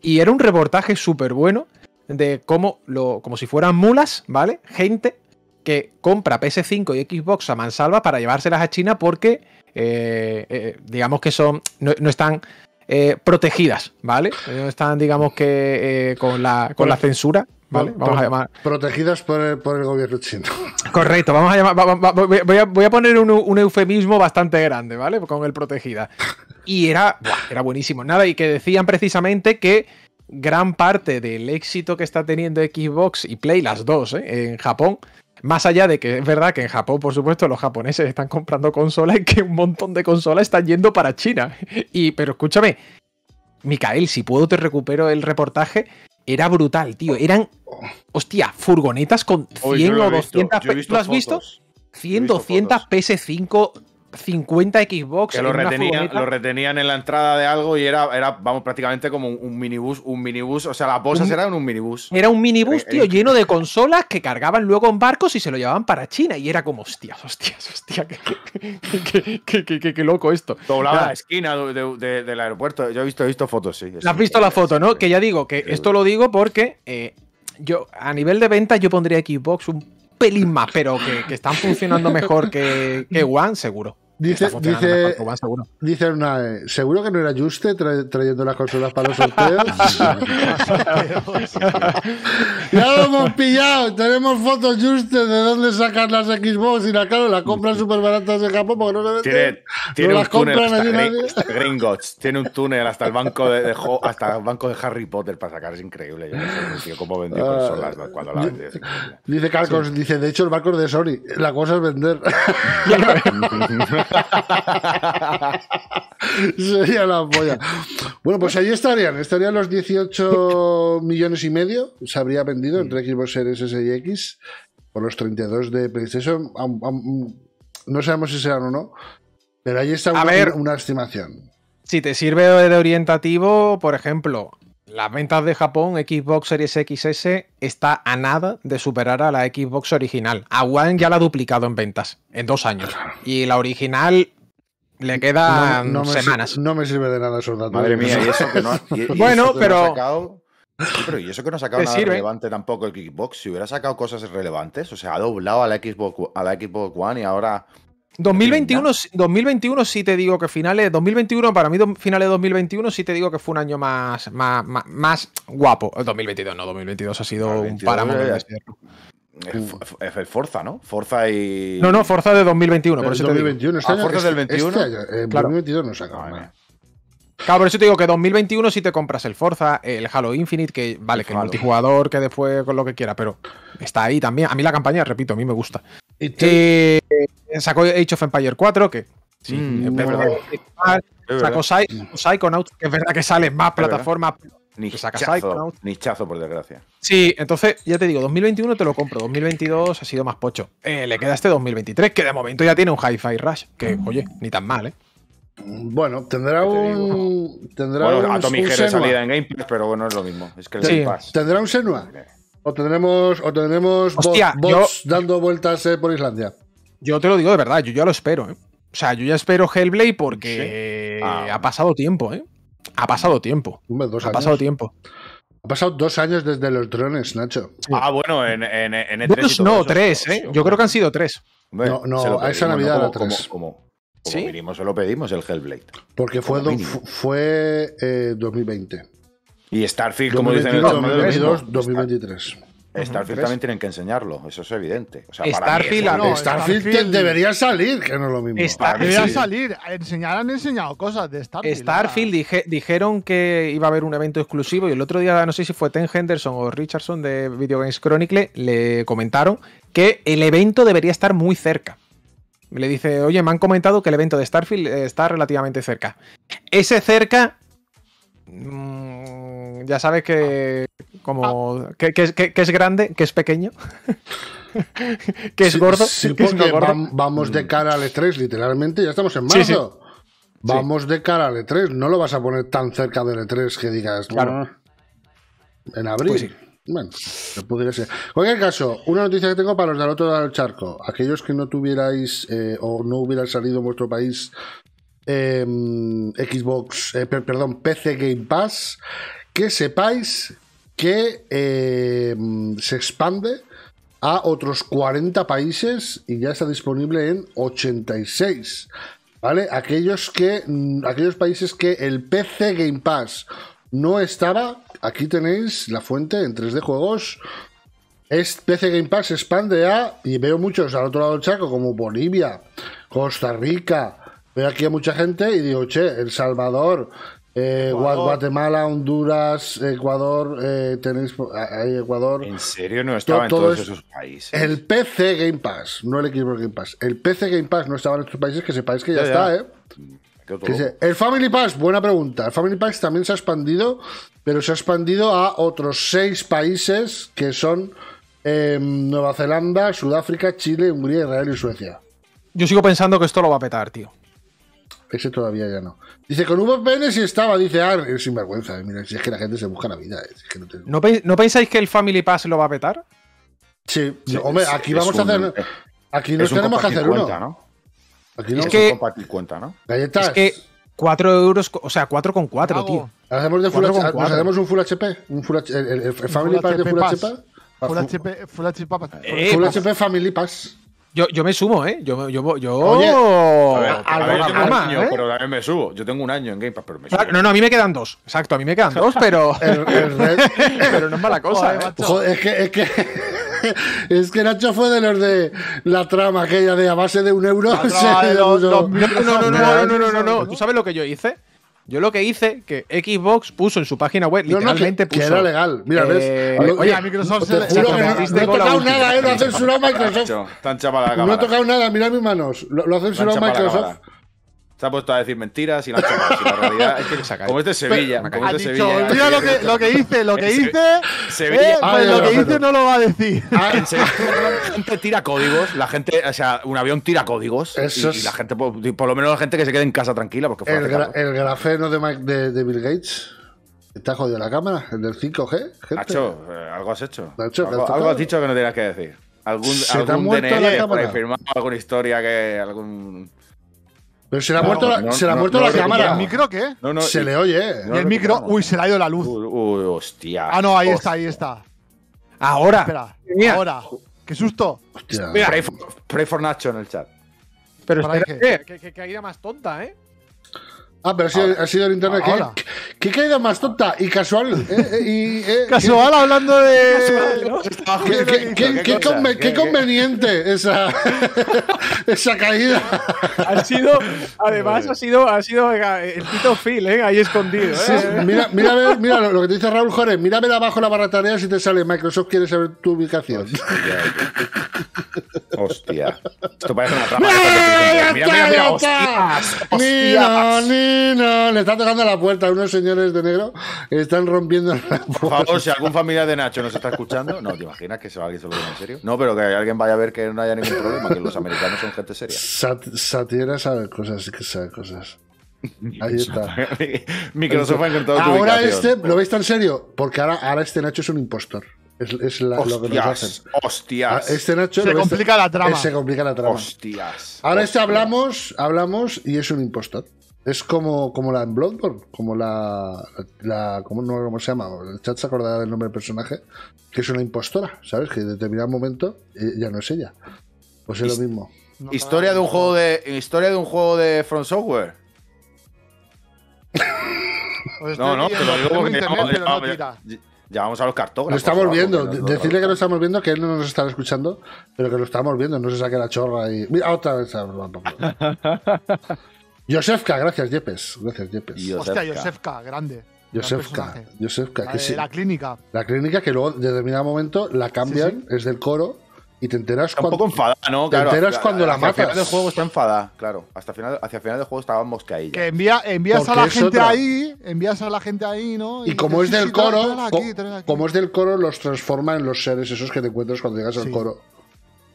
Y era un reportaje súper bueno de cómo, lo, como si fueran mulas, ¿vale? Gente que compra PS5 y Xbox a mansalva para llevárselas a China porque, eh, eh, digamos que son, no están eh, protegidas, ¿vale? están, digamos que, eh, con, la, censura. ¿Vale? Vamos a llamar. Protegidas por el, gobierno chino. Correcto, vamos a llamar. voy, a, poner un, eufemismo bastante grande, ¿vale? Con el protegida. Y era, era buenísimo. Nada, y que decían precisamente que gran parte del éxito que está teniendo Xbox y Play, las dos, ¿eh? en Japón, más allá de que es verdad que en Japón, por supuesto, los japoneses están comprando consolas y que un montón de consolas están yendo para China. Y, pero escúchame, Micael, si puedo te recupero el reportaje. Era brutal, tío. Eran, hostia, furgonetas con 100 o 200... ¿Tú ¿Lo has visto? 100, 200 PS5, 50 Xbox. Que lo, lo retenían en la entrada de algo y era, era vamos, prácticamente como un, minibus. minibús, un minibús. O sea, las bolsas eran un minibús. Era un minibús, tío, lleno de consolas que cargaban luego en barcos y se lo llevaban para China. Y era como, hostias, hostias, hostia, qué, loco esto. Doblaba la esquina del aeropuerto. Yo he visto, he visto fotos, sí. ¿La has visto la foto, ¿no? que ya digo que esto lo digo porque eh, yo, a nivel de venta yo pondría Xbox un pelín más, pero que, que están funcionando mejor que, que One, seguro. Dice, dice, seguro. dice una, seguro que no era Juste trayendo las consolas para los sorteos. ya lo hemos pillado. Tenemos fotos Juste de dónde sacan las Xbox y la cara la compran súper baratas de Japón porque no Tiene, las compran Gringotts. Tiene un túnel hasta el banco de, hasta el banco de Harry Potter para sacar. Es increíble. Yo no sé, cómo vendió ah, consolas cuando la vendió. Dice Carcos, dice, de hecho el banco de Sony. La cosa es vender. Sería la polla. Bueno, pues ahí estarían. Estarían los 18 millones y medio. Se habría vendido entre mm. Xbox Series S y X por los 32 de PlayStation. no sabemos si serán o no. Pero ahí está una estimación. Si te sirve de orientativo, por ejemplo, las ventas de Japón, Xbox Series XS, está a nada de superar a la Xbox original. A One ya la ha duplicado en ventas, en dos años. Y la original le queda semanas. no me sirve de nada esos Madre mía, y eso que no. bueno, pero. pero y eso que no ha sacado nada relevante tampoco el Xbox. Si hubiera sacado cosas relevantes, o sea, ha doblado Xbox, a la Xbox One y ahora 2021, 2021 sí te digo que finales 2021, para mí finales de 2021 sí te digo que fue un año más, más, guapo. 2022 eh, no, 2022 ha sido ah, un páramo. Es el Forza, ¿no? Forza y. No, no, Forza de 2021. Por eso te digo. Este ah, del 21. 2022 este eh, no se acaba Claro, por eso te digo que 2021 si te compras el Forza, el Halo Infinite, que vale, que el multijugador, que después con lo que quiera, pero está ahí también. A mí la campaña, repito, a mí me gusta. Eh, sacó Age of Empire 4, que sí, mm, es verdad. sacó Psychonauts, que es verdad que salen más plataformas. Nichazo, por desgracia. Sí, entonces ya te digo, 2021 te lo compro, 2022 ha sido más pocho. Eh, le queda este 2023, que de momento ya tiene un Hi-Fi Rush, que oye, ni tan mal, ¿eh? Bueno, tendrá un. Tendrá bueno, un, Atomic un salida en Game Pass, pero bueno, es lo mismo. Es que el sí. Tendrá un Senua. O tendremos, o tendremos Hostia, bots dando vueltas eh, por Islandia. Yo te lo digo de verdad, yo ya lo espero. Eh. O sea, yo ya espero Hellblade porque ha ah, pasado tiempo, ¿eh? Ha pasado tiempo. ha pasado tiempo. Ha pasado dos años desde los drones, Nacho. Ah, bueno, en, en, en e no, tres, ¿eh? Yo creo que han sido tres. no, no, a esa Navidad como, tres. Como, ¿Sí? se lo pedimos el Hellblade. Porque fue, fue 2020. Eh, y Starfield, como dicen el 2022, 2023. Starfield también tienen que enseñarlo, eso es evidente. Starfield, Starfield, debería salir, que no es lo mismo. debería salir, enseñar han enseñado cosas de Starfield. Starfield ah. dijeron que iba a haber un evento exclusivo y el otro día, no sé si fue Ten Henderson o Richardson de Video Games Chronicle, le comentaron que el evento debería estar muy cerca. Le dice, oye, me han comentado que el evento de Starfield eh, está relativamente cerca. Ese cerca Mm, ya sabes que como ah. que, es grande, que es pequeño, que es gordo, mm. e sí, porque vamos de cara al E3, literalmente, ya estamos en marzo. vamos de cara al E3, no lo vas a poner tan cerca del E3 que digas, en abril. Pues bueno, podría ser. En cualquier caso, una noticia que tengo para los del otro lado del charco. Aquellos que no tuvierais eh, o no hubieran salido en vuestro país Em, Xbox, eh, perdón, PC Game Pass, que sepáis que em, se expande a otros 40 países y ya está disponible en 86. ¿Vale? Aquellos, que, mm, aquellos países que el PC Game Pass no estaba, aquí tenéis la fuente en 3D Juegos. Es PC Game Pass expande a, y veo muchos al otro lado del charco, como Bolivia, Costa Rica, Veo aquí a mucha gente y digo, che, El Salvador, eh, Guatemala, Honduras, Ecuador, eh, tenéis ahí Ecuador. ¿En serio no estaba en todos esos países? El PC Game Pass, no el Xbox Game Pass. El PC Game Pass no estaba en estos países, que sepáis que ya, está, ¿eh? el Family Pass, buena pregunta. El Family Pass también se ha expandido, pero se ha expandido a otros seis países que son em, Nueva Zelanda, Sudáfrica, Chile, Hungría, Israel y Suecia. Yo sigo pensando que esto lo va a petar, tío. Ese todavía ya no. Dice, con VPN si estaba, dice, ah, es sinvergüenza. mira, es que la gente se busca la vida. Eh, no, pensáis que el Family Pass lo va a petar? Sí, hombre, aquí vamos a hacer. Aquí nos tenemos que hacer uno. Aquí no es que, compartir cuenta, ¿no? Galletas. Es que 4 euros, o sea, 4 con 4, tío. ¿Hacemos, ¿nos hacemos un Full HP? el, Family Pass de Full HP? full HP Family Pass. Yo, yo me sumo, ¿eh? Yo. yo, yo... Oye, a ver, a ver, yo ¿eh? pero me subo. Yo tengo un año en Game Pass, pero me ah, subo. No, no, a mí me quedan dos. Exacto, a mí me quedan dos, pero. pero no es mala cosa. ¿eh? es que. Es que... Es que Nacho fue de los de la trama aquella de a base de un euro. No, no, no, no, no, no, no. ¿Tú sabes lo que yo hice? Yo lo que hice, que Xbox puso en su página web, literalmente no, puso. Que era legal. Mira, eh, ves. Eh, oye, a Microsoft se le. No, he tocado nada, eh, lo ha censurado Microsoft. No he tocado nada, mira mis manos. Lo, ha censurado Microsoft se ha puesto a decir mentiras y la ha realidad es que saca. Como es de Sevilla. como es de Sevilla. Mira lo que, lo que hice, lo que hice. Sevilla. Eh, pues lo que hice no lo va a decir. Ah, la gente tira códigos. La gente, o sea, un avión tira códigos. Eso y, la gente, pues, por, lo menos la gente que se quede en casa tranquila. Porque el, el, grafeno de, de, Bill Gates. Está jodido la cámara? ¿El 5G? Nacho, eh, algo has hecho. algo, has dicho que no tenías que decir. Algún, algún DNI alguna historia que. algún pero se le ha muerto, la, se ha muerto la cámara. ¿El micro qué? se le oye. ¿Y el micro? Uy, se le ha ido la luz. Uy, hostia. Ah, no, ahí está, ahí está. Ahora. Espera, ahora. Qué susto. Prefor for Nacho en el chat. Pero espera, que, que, que, que, caída más tonta, ¿eh? Ah, pero ha sido, ha el internet. ¿Qué, caída más tonta y casual? Eh, eh, y, eh, casual hablando de. ¿Qué, qué, conveniente esa, esa caída. Ha sido, además, ha sido, ha sido el pito Phil, ahí escondido. mira, mira, mira, lo que te dice Raúl Jorge, mira ver abajo la barra tarea si te sale Microsoft quiere saber tu ubicación. Hostia. Esto parece una trama. ¡Mira, mira, mira! mira ¡No! Le está tocando la puerta a unos señores de negro. Están rompiendo la puerta. Por favor, si algún familiar de Nacho nos está escuchando, no, ¿te imaginas que se va a alguien en serio? No, pero que alguien vaya a ver que no haya ningún problema, que los americanos son gente seria. Sat sabe cosas, que sabe cosas. Ahí está. Microsoft ha encontrado Ahora este, ¿lo veis tan serio? Porque ahora, ahora este Nacho es un impostor. Es, lo que nos hacen. Hostias. Ah, este Nacho. Se complica la trama. Eh, se complica la trama. Hostias. Ahora este hablamos, hablamos y es un impostor. Es como, como la en Bloodborne, como la. como, no, ¿Cómo se llama? El chat se acordará del nombre del personaje, que es una impostora, ¿sabes? Que en determinado momento eh, ya no es ella. Pues es lo mismo. historia, de un juego de, historia de un juego de From Software. Pues no, no, pero ya, vamos, a los cartógrafos. Lo estamos viendo. Decirle que lo estamos viendo, que él no nos está escuchando, pero que lo estamos viendo. No se saque la chorra y. Mira, otra vez. Josefka, gracias, Yepes. Gracias, Yepes. Hostia, Josefka, grande. Josefka, Josefka, la, la clínica. La clínica que luego, de determinado momento, la cambian, es del coro, y te enteras cuando. Un poco enfadada, ¿no? Te enteras cuando la matas. Hacia el final del juego está enfadada, claro. Hasta final, hacia el final del juego que ahí. Que envías a la gente ahí, envías a la gente ahí, ¿no? Y, como es del coro, como es del coro, los transforma en los seres esos que te encuentras cuando llegas al coro.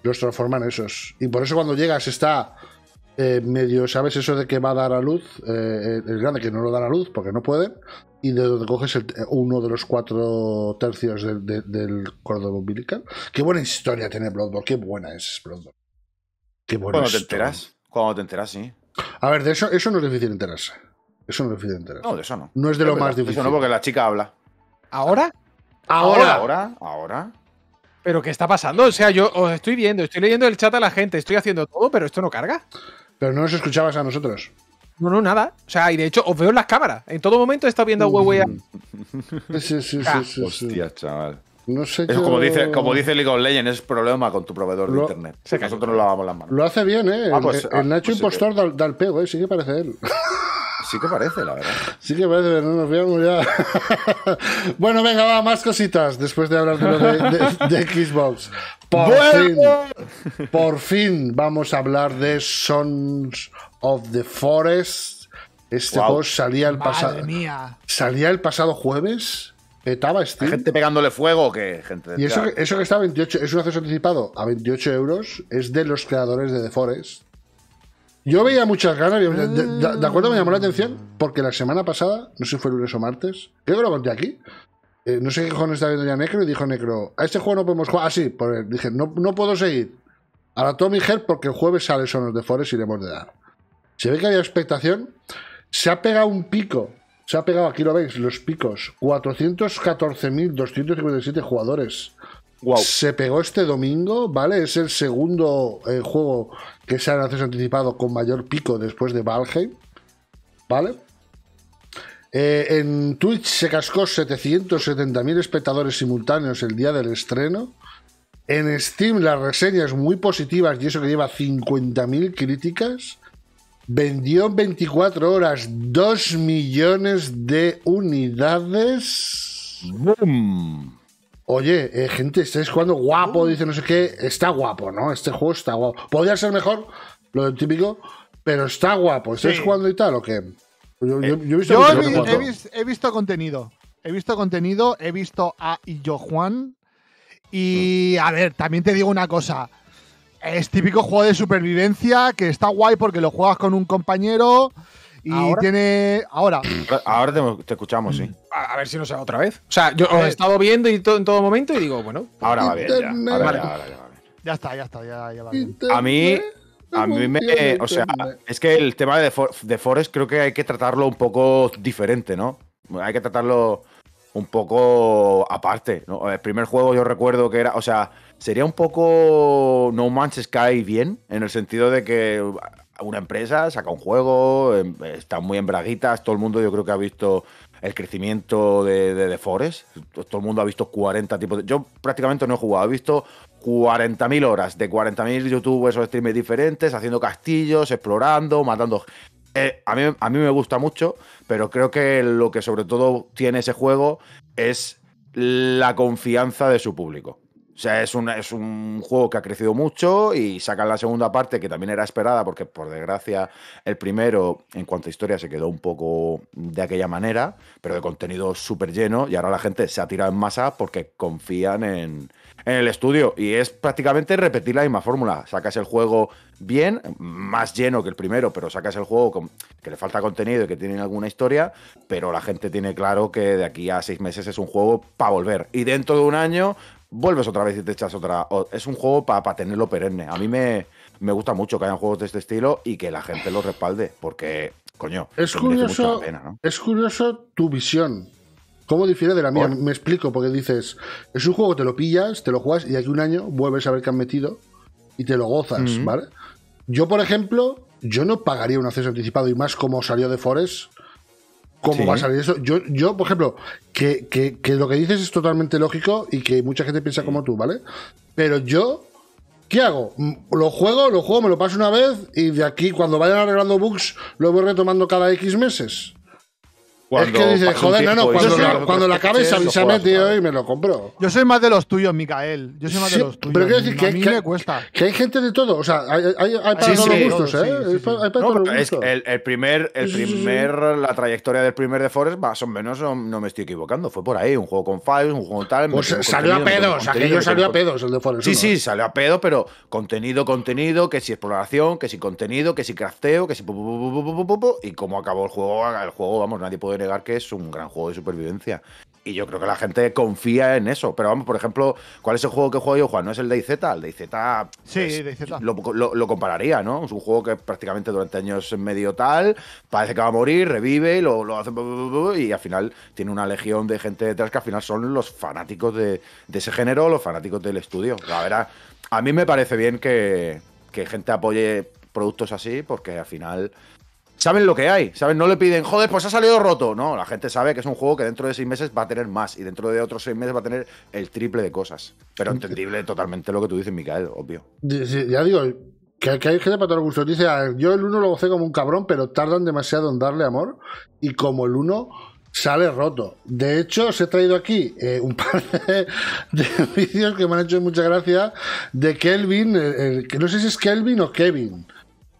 Los transforman esos. Y por eso cuando llegas está eh, medio sabes eso de que va a dar a luz, eh, el eh, grande que no lo da a luz porque no puede y de donde coges eh, uno de los cuatro tercios del cordón umbilical. Qué buena historia tiene Bloodborne, qué buena es Bloodborne. Qué buena Cuando te enteras, cuando te enteras, sí. A ver, de eso, eso no es difícil enterarse. Eso no es difícil No, de eso no. No es de lo más difícil. no, porque la chica habla. ¿Ahora? Ahora. Ahora, ahora. ¿Pero qué está pasando? O sea, yo os estoy viendo, estoy leyendo el chat a la gente, estoy haciendo todo, pero esto no carga. Pero no nos escuchabas a nosotros. No, no, nada. O sea, y de hecho os veo en las cámaras. En todo momento he estado viendo a Huawei. Ah. Sí, sí, sí, Hostia, chaval. No sé qué. como, dice, como dice League of Legends, es problema con tu proveedor de internet. Sí, que nosotros nos lavamos las manos. Lo hace bien, ¿eh? Ah, pues, el, ah, Nacho pues Impostor da, el pego, ¿eh? Sí que parece él. Sí que parece, la verdad. Sí que parece, pero no nos veamos ya. bueno, venga, va, más cositas después de hablar de, lo de, de Xbox. Por fin, por fin vamos a hablar de Sons of the Forest. Este post salía el pasado. Salía el pasado jueves. Petaba ¿Gente pegándole fuego Gente y eso, que, está a 28, es un acceso anticipado a 28 euros, es de los creadores de The Forest. Yo veía muchas ganas, de, de, acuerdo me llamó la atención, porque la semana pasada, no sé si fue lunes o martes, creo que lo conté aquí, eh, no sé qué cojones está viendo ya Necro y dijo Necro, a este juego no podemos jugar. Ah, sí, pues, eh, dije, no, puedo seguir. ahora la Tommy Head porque el jueves sale Sonos de Forest y iremos de dar. Se ve que había expectación. Se ha pegado un pico. Se ha pegado, aquí lo veis, los picos. 414.257 jugadores. Wow. Se pegó este domingo, ¿vale? Es el segundo eh, juego que se ha anticipado con mayor pico después de Valheim. ¿Vale? Eh, en Twitch se cascó 770.000 espectadores simultáneos el día del estreno. En Steam las reseñas muy positivas y eso que lleva 50.000 críticas. Vendió en 24 horas 2 millones de unidades. ¡Bum! Oye, eh, gente, estáis jugando guapo, dice no sé qué. Está guapo, ¿no? Este juego está guapo. Podría ser mejor, lo típico, pero está guapo. ¿Estáis jugando y tal o qué? Yo, he, visto contenido. He visto contenido, he visto a y Y a ver, también te digo una cosa. Es típico juego de supervivencia que está guay porque lo juegas con un compañero y tiene. Ahora. Ahora te, escuchamos, sí. A, ver si no se otra vez. O sea, yo he estado viendo y en todo momento y digo, bueno. Ahora va bien. Ya, ya, está, ya está. Ya, va bien. A mí a mí me. O sea, es que el tema de, Forest creo que hay que tratarlo un poco diferente, ¿no? Hay que tratarlo un poco aparte. ¿no? El primer juego yo recuerdo que era, o sea, sería un poco No Man's Sky bien, en el sentido de que una empresa saca un juego, em, está muy en braguitas, todo el mundo yo creo que ha visto el crecimiento de, de, Forest, todo el mundo ha visto 40 tipos de... Yo prácticamente no he jugado, he visto 40.000 horas de 40.000 youtubers o streamers diferentes, haciendo castillos, explorando, matando. Eh, a, mí, me gusta mucho, pero creo que lo que sobre todo tiene ese juego es la confianza de su público. O sea, es un, es un juego que ha crecido mucho y sacan la segunda parte que también era esperada porque por desgracia el primero en cuanto a historia se quedó un poco de aquella manera, pero de contenido súper lleno y ahora la gente se ha tirado en masa porque confían en, en el estudio y es prácticamente repetir la misma fórmula. Sacas el juego bien, más lleno que el primero, pero sacas el juego con, que le falta contenido y que tiene alguna historia, pero la gente tiene claro que de aquí a seis meses es un juego para volver. Y dentro de un año vuelves otra vez y te echas otra. Es un juego para tenerlo perenne. A mí me, me gusta mucho que hayan juegos de este estilo y que la gente los respalde, porque, coño, es curioso, ¿no? es curioso tu visión ¿Cómo difiere de la mía? Me explico, porque dices, es un juego te lo pillas, te lo juegas y de aquí un año vuelves a ver qué han metido y te lo gozas, ¿vale? Yo, por ejemplo, yo no pagaría un acceso anticipado y más como salió de Forest. ¿Cómo va a salir eso? Yo, yo por ejemplo, que, que, lo que dices es totalmente lógico y que mucha gente piensa como tú, ¿vale? Pero yo, ¿qué hago? Lo juego, lo juego, me lo paso una vez y de aquí, cuando vayan arreglando bugs, lo voy retomando cada X meses es que dice, joder, no, no, cuando, la lo, cuando lo acabes avísame, y me lo compro. Yo soy más de los tuyos, Micael. Yo soy más de los tuyos. Pero quiero decir que, a me cuesta. que hay gente de todo. O sea, hay, hay, para todos los gustos, ¿eh? Hay para, todos los gustos. El, primer, el primer, la trayectoria del primer de Forest, va, son menos, no, me estoy equivocando. Fue por ahí, un juego con files, un juego tal. Pues salió a pedos, aquello salió a pedos el de Forest. Sí, sí, salió a pedo, pero contenido, contenido, que si exploración, que si contenido, que si crafteo, que si. Y como acabó el juego, el juego, vamos, nadie puede que es un gran juego de supervivencia. Y yo creo que la gente confía en eso. Pero vamos, por ejemplo, ¿cuál es el juego que juego yo, Juan? ¿No es el de El DayZ. Sí, pues, Lo, compararía, ¿no? Es un juego que prácticamente durante años medio tal, parece que va a morir, revive, lo, lo hace. Y al final tiene una legión de gente detrás que al final son los fanáticos de, de ese género, los fanáticos del estudio. La verdad, a mí me parece bien que, que gente apoye productos así, porque al final saben lo que hay, saben, no le piden, joder, pues ha salido roto. No, la gente sabe que es un juego que dentro de seis meses va a tener más y dentro de otros seis meses va a tener el triple de cosas. Pero mm. entendible totalmente lo que tú dices, Micael, obvio. ya digo, que, hay gente para todos gusto. Dice, ah, yo el 1 lo gocé como un cabrón, pero tardan demasiado en darle amor. Y como el 1 sale roto. De hecho, os he traído aquí eh, un par de, vídeos que me han hecho mucha gracia de Kelvin, que no sé si es Kelvin o Kevin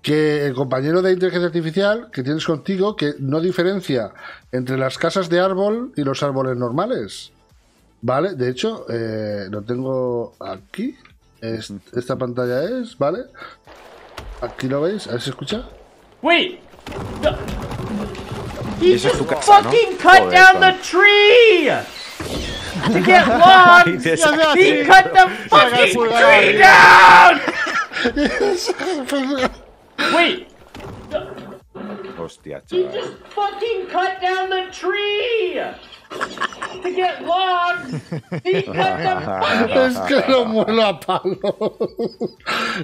que el compañero de inteligencia artificial que tienes contigo que no diferencia entre las casas de árbol y los árboles normales. ¿Vale? De hecho, eh, lo tengo aquí. esta pantalla es, ¿vale? Aquí lo veis, a ver si escucha. wait He just fucking cut down the tree! To get logs He cut ¿eh? the fucking tree ¿eh? down! Wait! Hostia, He just fucking cut down the tree! To get logs! He cut the es que lo muelo a palos.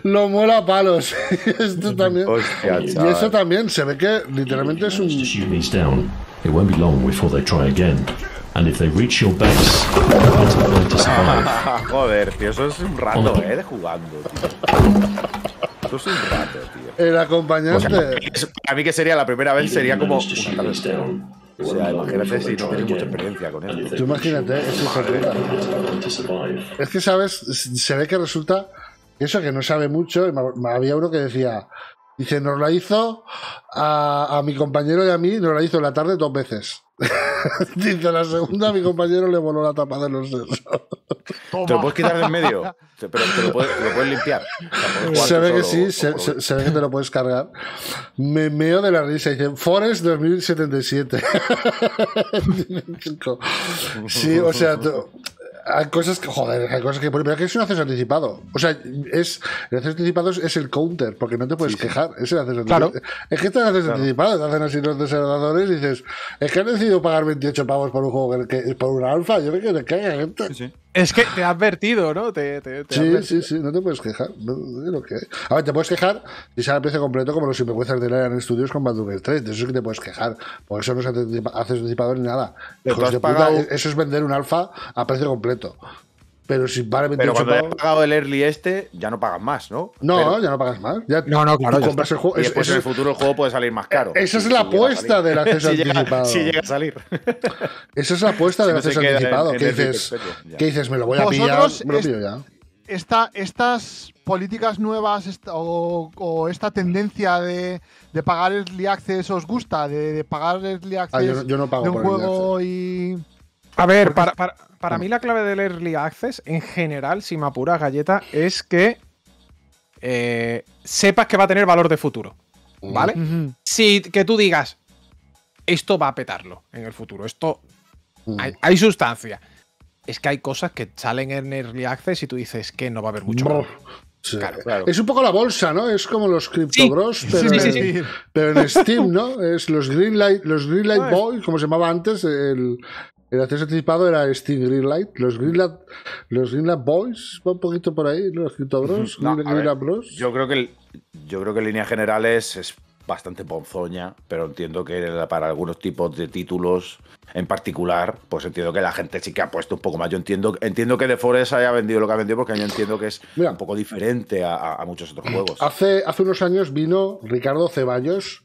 lo muelo a palos. Esto también. Hostia, Y eso también se ve que literalmente es un. shoot these down. It won't be long before they try again. And if they reach your base, to survive. Joder, tío, eso es un rato, eh, de jugando, tío. El acompañante. Pues, a mí que sería la primera vez, sería como O sea, imagínate si no tienes experiencia con él Tú imagínate, es un Es que, ¿sabes? Se ve que resulta eso que no sabe mucho. Había uno que decía, dice, nos la hizo a, a mi compañero y a mí, nos la hizo en la tarde dos veces. Dice, la segunda mi compañero le voló la tapa de los sesos. Te lo puedes quitar de en medio, pero te lo puedes, limpiar. se ve que sí, se, ve que te lo puedes cargar. Me meo de la risa. Dice, Forest 2077. sí, o sea, hay cosas que, joder, hay cosas que. Pero que es un haces anticipado. O sea, es, el haces anticipado es el counter, porque no te puedes quejar. Es el hacer claro. anticipado. Es que estás acceso haces anticipado, te hacen así los desarrolladores y dices, es que han decidido pagar 28 pavos por un juego que, por una alfa. Yo creo que le gente. Sí, sí. Es que te ha advertido, ¿no? Te, te, te sí, sí, sí, no te puedes quejar. A ver, te puedes quejar si sale a precio completo como los sinvergüenzas de Larian Studios con Baldur's 3. De eso es que te puedes quejar. Por eso no se hace anticipador ni nada. eso es vender un alfa a precio completo. Pero si vale 28 Pero cuando pagado el early este, ya no pagas más, ¿no? No, ya no pagas más. no, no, claro. Compras el juego. Y después en el futuro el juego puede salir más eh, caro. Esa es la apuesta del acceso anticipado. si llega a salir. Esa es la apuesta del acceso anticipado. ¿Qué dices? ¿Qué dices? Me lo voy a pillar. Me ya. estas políticas nuevas o, esta tendencia de, de, pagar el access os gusta, de, pagar el ah, access yo, no pago de un juego y. A ver, para, mí la clave del Early Access, en general, si me apuras galleta, es que eh, sepas que va a tener valor de futuro. ¿Vale? Si que tú digas, esto va a petarlo en el futuro, esto hay, sustancia. Es que hay cosas que salen en Early Access y tú dices que no va a haber mucho. Valor. Es un poco la bolsa, ¿no? Es como los Crypto Bros, pero, en, Steam, ¿no? Es los Greenlight, los como se llamaba antes, el, el acceso anticipado era Steam Greenlight. Los Greenlight, los Boys va un poquito por ahí, los Bros. Bros. Yo creo que yo creo que en líneas generales es bastante ponzoña, pero entiendo que para algunos tipos de títulos en particular, pues entiendo que la gente sí que ha puesto un poco más. Yo entiendo, entiendo que The Forest haya vendido lo que ha vendido porque yo entiendo que es un poco diferente a, muchos otros juegos. Hace, hace unos años vino Ricardo Ceballos,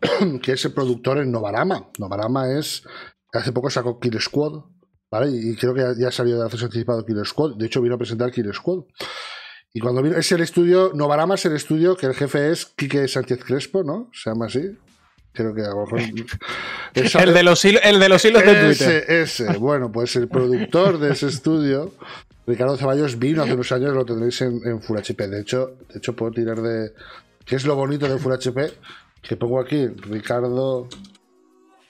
que es el productor en Novarama. Novarama es Hace poco sacó Kill Squad, ¿vale? Y creo que ya, ha salido de acceso anticipado Kill Squad. De hecho, vino a presentar Kill Squad. Y cuando vino, es el estudio, Novarama más el estudio que el jefe es Quique Sánchez Crespo, ¿no? Se llama así. Creo que a lo mejor. el, de los el de los hilos de Twitter. Ese, bueno, pues el productor de ese estudio, Ricardo Ceballos, vino hace unos años, lo tendréis en, en Full HP. De hecho, de hecho, puedo tirar de. ¿Qué es lo bonito de Full HP? Que pongo aquí, Ricardo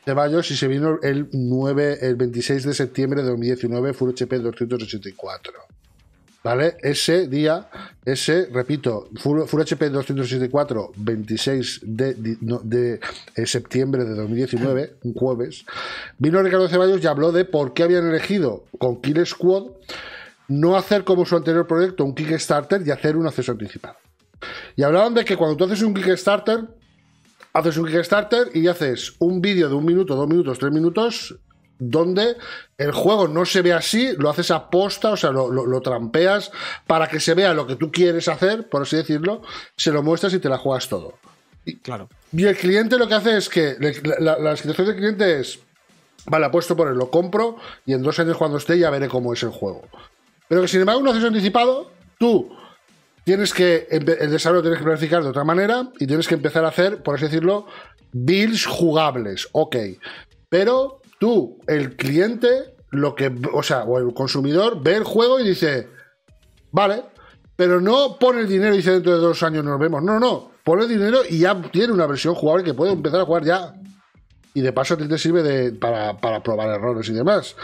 Ceballos, y se vino el 9, el 26 de septiembre de 2019 Full HP 284. ¿Vale? Ese día, ese, repito, Full, HP 264, 26 de, eh, septiembre de 2019, un jueves, vino Ricardo Ceballos y habló de por qué habían elegido con Kill Squad no hacer como su anterior proyecto un Kickstarter y hacer un acceso principal. Y hablaban de que cuando tú haces un Kickstarter, haces un Kickstarter y haces un vídeo de un minuto, dos minutos, tres minutos, donde el juego no se ve así, lo haces a posta, o sea, lo, trampeas para que se vea lo que tú quieres hacer, por así decirlo, se lo muestras y te la juegas todo. Y, claro. Y el cliente lo que hace es que la, la, la situación del cliente es, vale, apuesto por él, lo compro y en dos años cuando esté ya veré cómo es el juego. Pero que sin embargo no haces anticipado, tú tienes que, el desarrollo tienes que planificar de otra manera y tienes que empezar a hacer, por así decirlo, builds jugables, ok. Pero tú, el cliente, lo que, o sea, o el consumidor ve el juego y dice, vale, pero no pone el dinero y dice dentro de dos años nos vemos. No, no, pone el dinero y ya tiene una versión jugable que puede empezar a jugar ya. Y de paso a ti te sirve de, para, para probar errores y demás.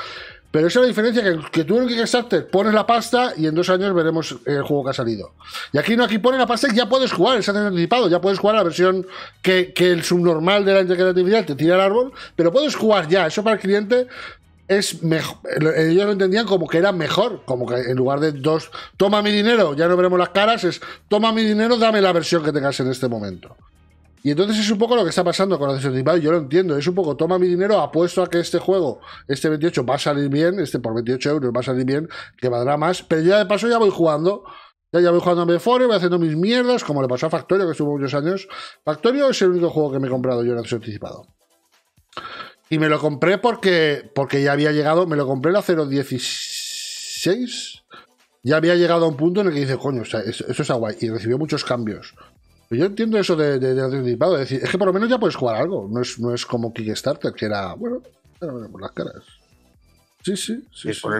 Pero esa es la diferencia que, tú en Kickstarter pones la pasta y en dos años veremos el juego que ha salido. Y aquí no, aquí pone la pasta y ya puedes jugar, es anticipado, ya puedes jugar la versión que, el subnormal de la intercreatividad te tira al árbol, pero puedes jugar ya. Eso para el cliente es mejor. Ellos lo entendían como que era mejor, como que en lugar de dos, toma mi dinero, ya no veremos las caras, es toma mi dinero, dame la versión que tengas en este momento. Y entonces es un poco lo que está pasando con anticipado yo lo entiendo, es un poco, toma mi dinero, apuesto a que este juego, este 28, va a salir bien, este por 28 euros va a salir bien, que valdrá más, pero ya de paso ya voy jugando. Ya, ya voy jugando a Meforio, voy haciendo mis mierdas, como le pasó a Factorio, que estuvo muchos años. Factorio es el único juego que me he comprado yo en acceso anticipado. Y me lo compré porque, porque ya había llegado, me lo compré la 0.16. Ya había llegado a un punto en el que dice, coño, o sea, esto está guay. Y recibió muchos cambios. Pues yo entiendo eso de, anticipado, es decir, es que por lo menos ya puedes jugar algo, no es, no es como Kickstarter, que era, bueno, por las caras. Sí, sí, si, es por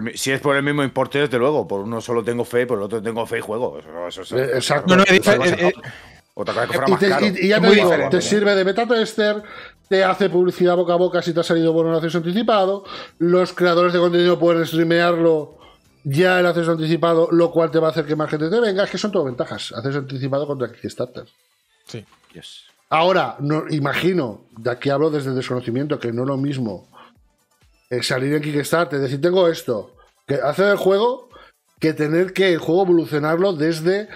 el, mismo importe, desde luego, por uno solo tengo fe, por el otro tengo fe y juego. Eso, eso, eso, eh, Exacto. Y ya te digo, te sirve de beta tester, te hace publicidad boca a boca si te ha salido bueno el acceso anticipado, los creadores de contenido pueden streamearlo ya el acceso anticipado, lo cual te va a hacer que más gente te venga. Es que son todas ventajas. Acceso anticipado contra Kickstarter. Sí. Ahora, no, imagino, de aquí hablo desde el desconocimiento, que no es lo mismo eh, salir en Kickstarter, decir, tengo esto, que hacer el juego, que tener que el juego evolucionarlo desde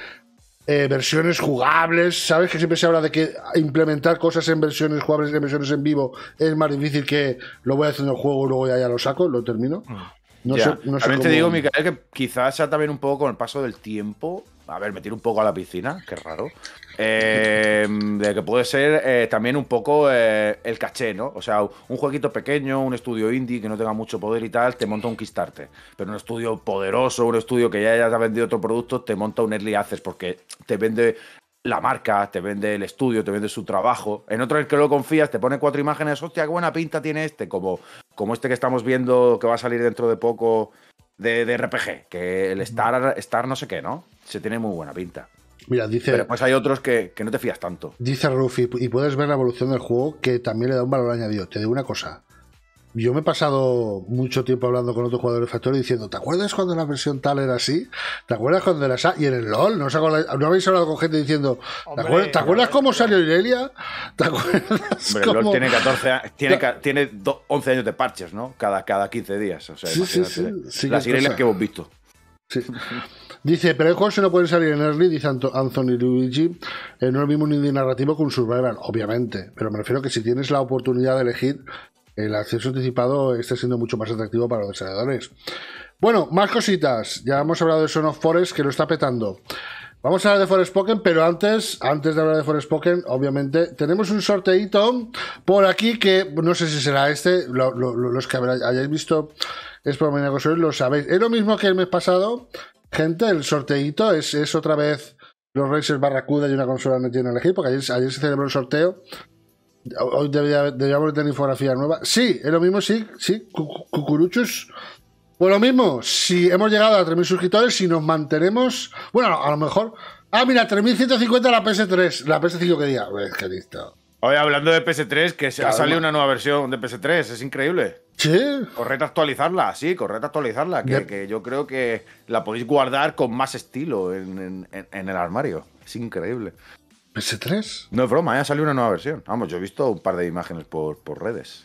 eh, versiones jugables. Sabes que siempre se habla de que implementar cosas en versiones jugables, en versiones en vivo, es más difícil que lo voy haciendo el juego y luego ya, ya lo saco, lo termino. Mm. No sé, no También te digo, Micael, que quizás sea también un poco con el paso del tiempo. A ver, me tiro un poco a la piscina, qué raro. Eh, de que puede ser eh, también un poco eh, el caché, ¿no? O sea, un jueguito pequeño, un estudio indie que no tenga mucho poder y tal, te monta un Kickstarter. Pero un estudio poderoso, un estudio que ya ha vendido otro producto, te monta un Early Access porque te vende la marca, te vende el estudio, te vende su trabajo. En otro el que lo confías, te pone cuatro imágenes, hostia, qué buena pinta tiene este, como, como este que estamos viendo que va a salir dentro de poco de, de RPG, que el Star, Star no sé qué, ¿no? Se tiene muy buena pinta. Mira, dice. Pero pues hay otros que, que no te fías tanto. Dice Rufi, y puedes ver la evolución del juego que también le da un valor añadido. Te digo una cosa yo me he pasado mucho tiempo hablando con otros jugadores de Factorio diciendo, ¿te acuerdas cuando la versión tal era así? ¿Te acuerdas cuando era Y en el LOL, ¿no, habéis hablado con gente diciendo, ¿te acuerdas, cómo salió Irelia? ¿Te acuerdas? LOL tiene, 14, tiene, tiene 11 años de parches, ¿no? Cada, cada 15 días. O sea, las Irelias que hemos visto. Dice, pero el juego no puede salir en early, dice Anthony Luigi, no es el mismo ni de narrativo que un survival, obviamente, pero me refiero que si tienes la oportunidad de elegir, el acceso anticipado está siendo mucho más atractivo para los desarrolladores. Bueno, más cositas. Ya hemos hablado de Son of Forest, que lo está petando. Vamos a hablar de Forest Pokémon, pero antes, antes de hablar de Forest Pokémon, obviamente, tenemos un sorteo por aquí que no sé si será este, los que hayáis visto es por lo sabéis. Es lo mismo que el mes pasado, gente, el sorteito es, otra vez los Racers Barracuda y una consola no tiene elegir, porque ayer se celebró el sorteo Hoy deberíamos tener infografía nueva. Sí, es lo mismo, sí, sí. cucuruchos. Pues lo mismo, si hemos llegado a 3.000 suscriptores, si nos mantenemos. Bueno, a lo mejor. Ah, mira, 3.150 la PS3. La PS5 que día. listo. Oye, hablando de PS3, que se ha salido una nueva versión de PS3, es increíble. Sí. Correcto actualizarla, sí, correcto actualizarla. Que, que yo creo que la podéis guardar con más estilo en, en el armario. Es increíble. ¿PS3? No es broma, ya ¿eh? salió una nueva versión. Vamos, yo he visto un par de imágenes por, redes.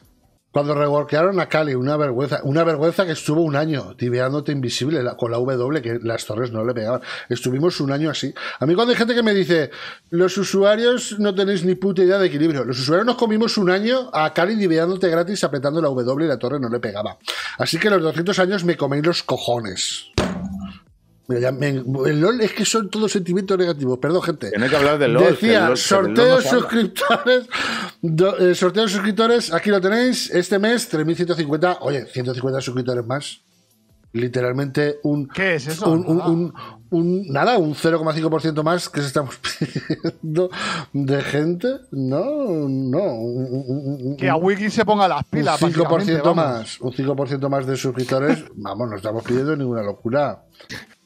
Cuando reworkearon a Cali, una vergüenza, una vergüenza que estuvo un año tibiándote invisible con la W, que las torres no le pegaban. Estuvimos un año así. A mí cuando hay gente que me dice, los usuarios no tenéis ni puta idea de equilibrio. Los usuarios nos comimos un año a Cali diviándote gratis apretando la W y la torre no le pegaba. Así que los 200 años me coméis los cojones el LOL es que son todos sentimientos negativos. Perdón, gente. Tiene que hablar del LOL. Decía, sorteo de suscriptores. sorteos eh, sorteo de suscriptores, aquí lo tenéis. Este mes, 3.150. Oye, 150 suscriptores más. Literalmente un. ¿Qué es eso? Un, nada, un 0,5% más que estamos pidiendo de gente. No, no. que a Wiki se ponga las pilas. Un 5% más. Un 5% más de suscriptores. vamos, no estamos pidiendo ninguna locura.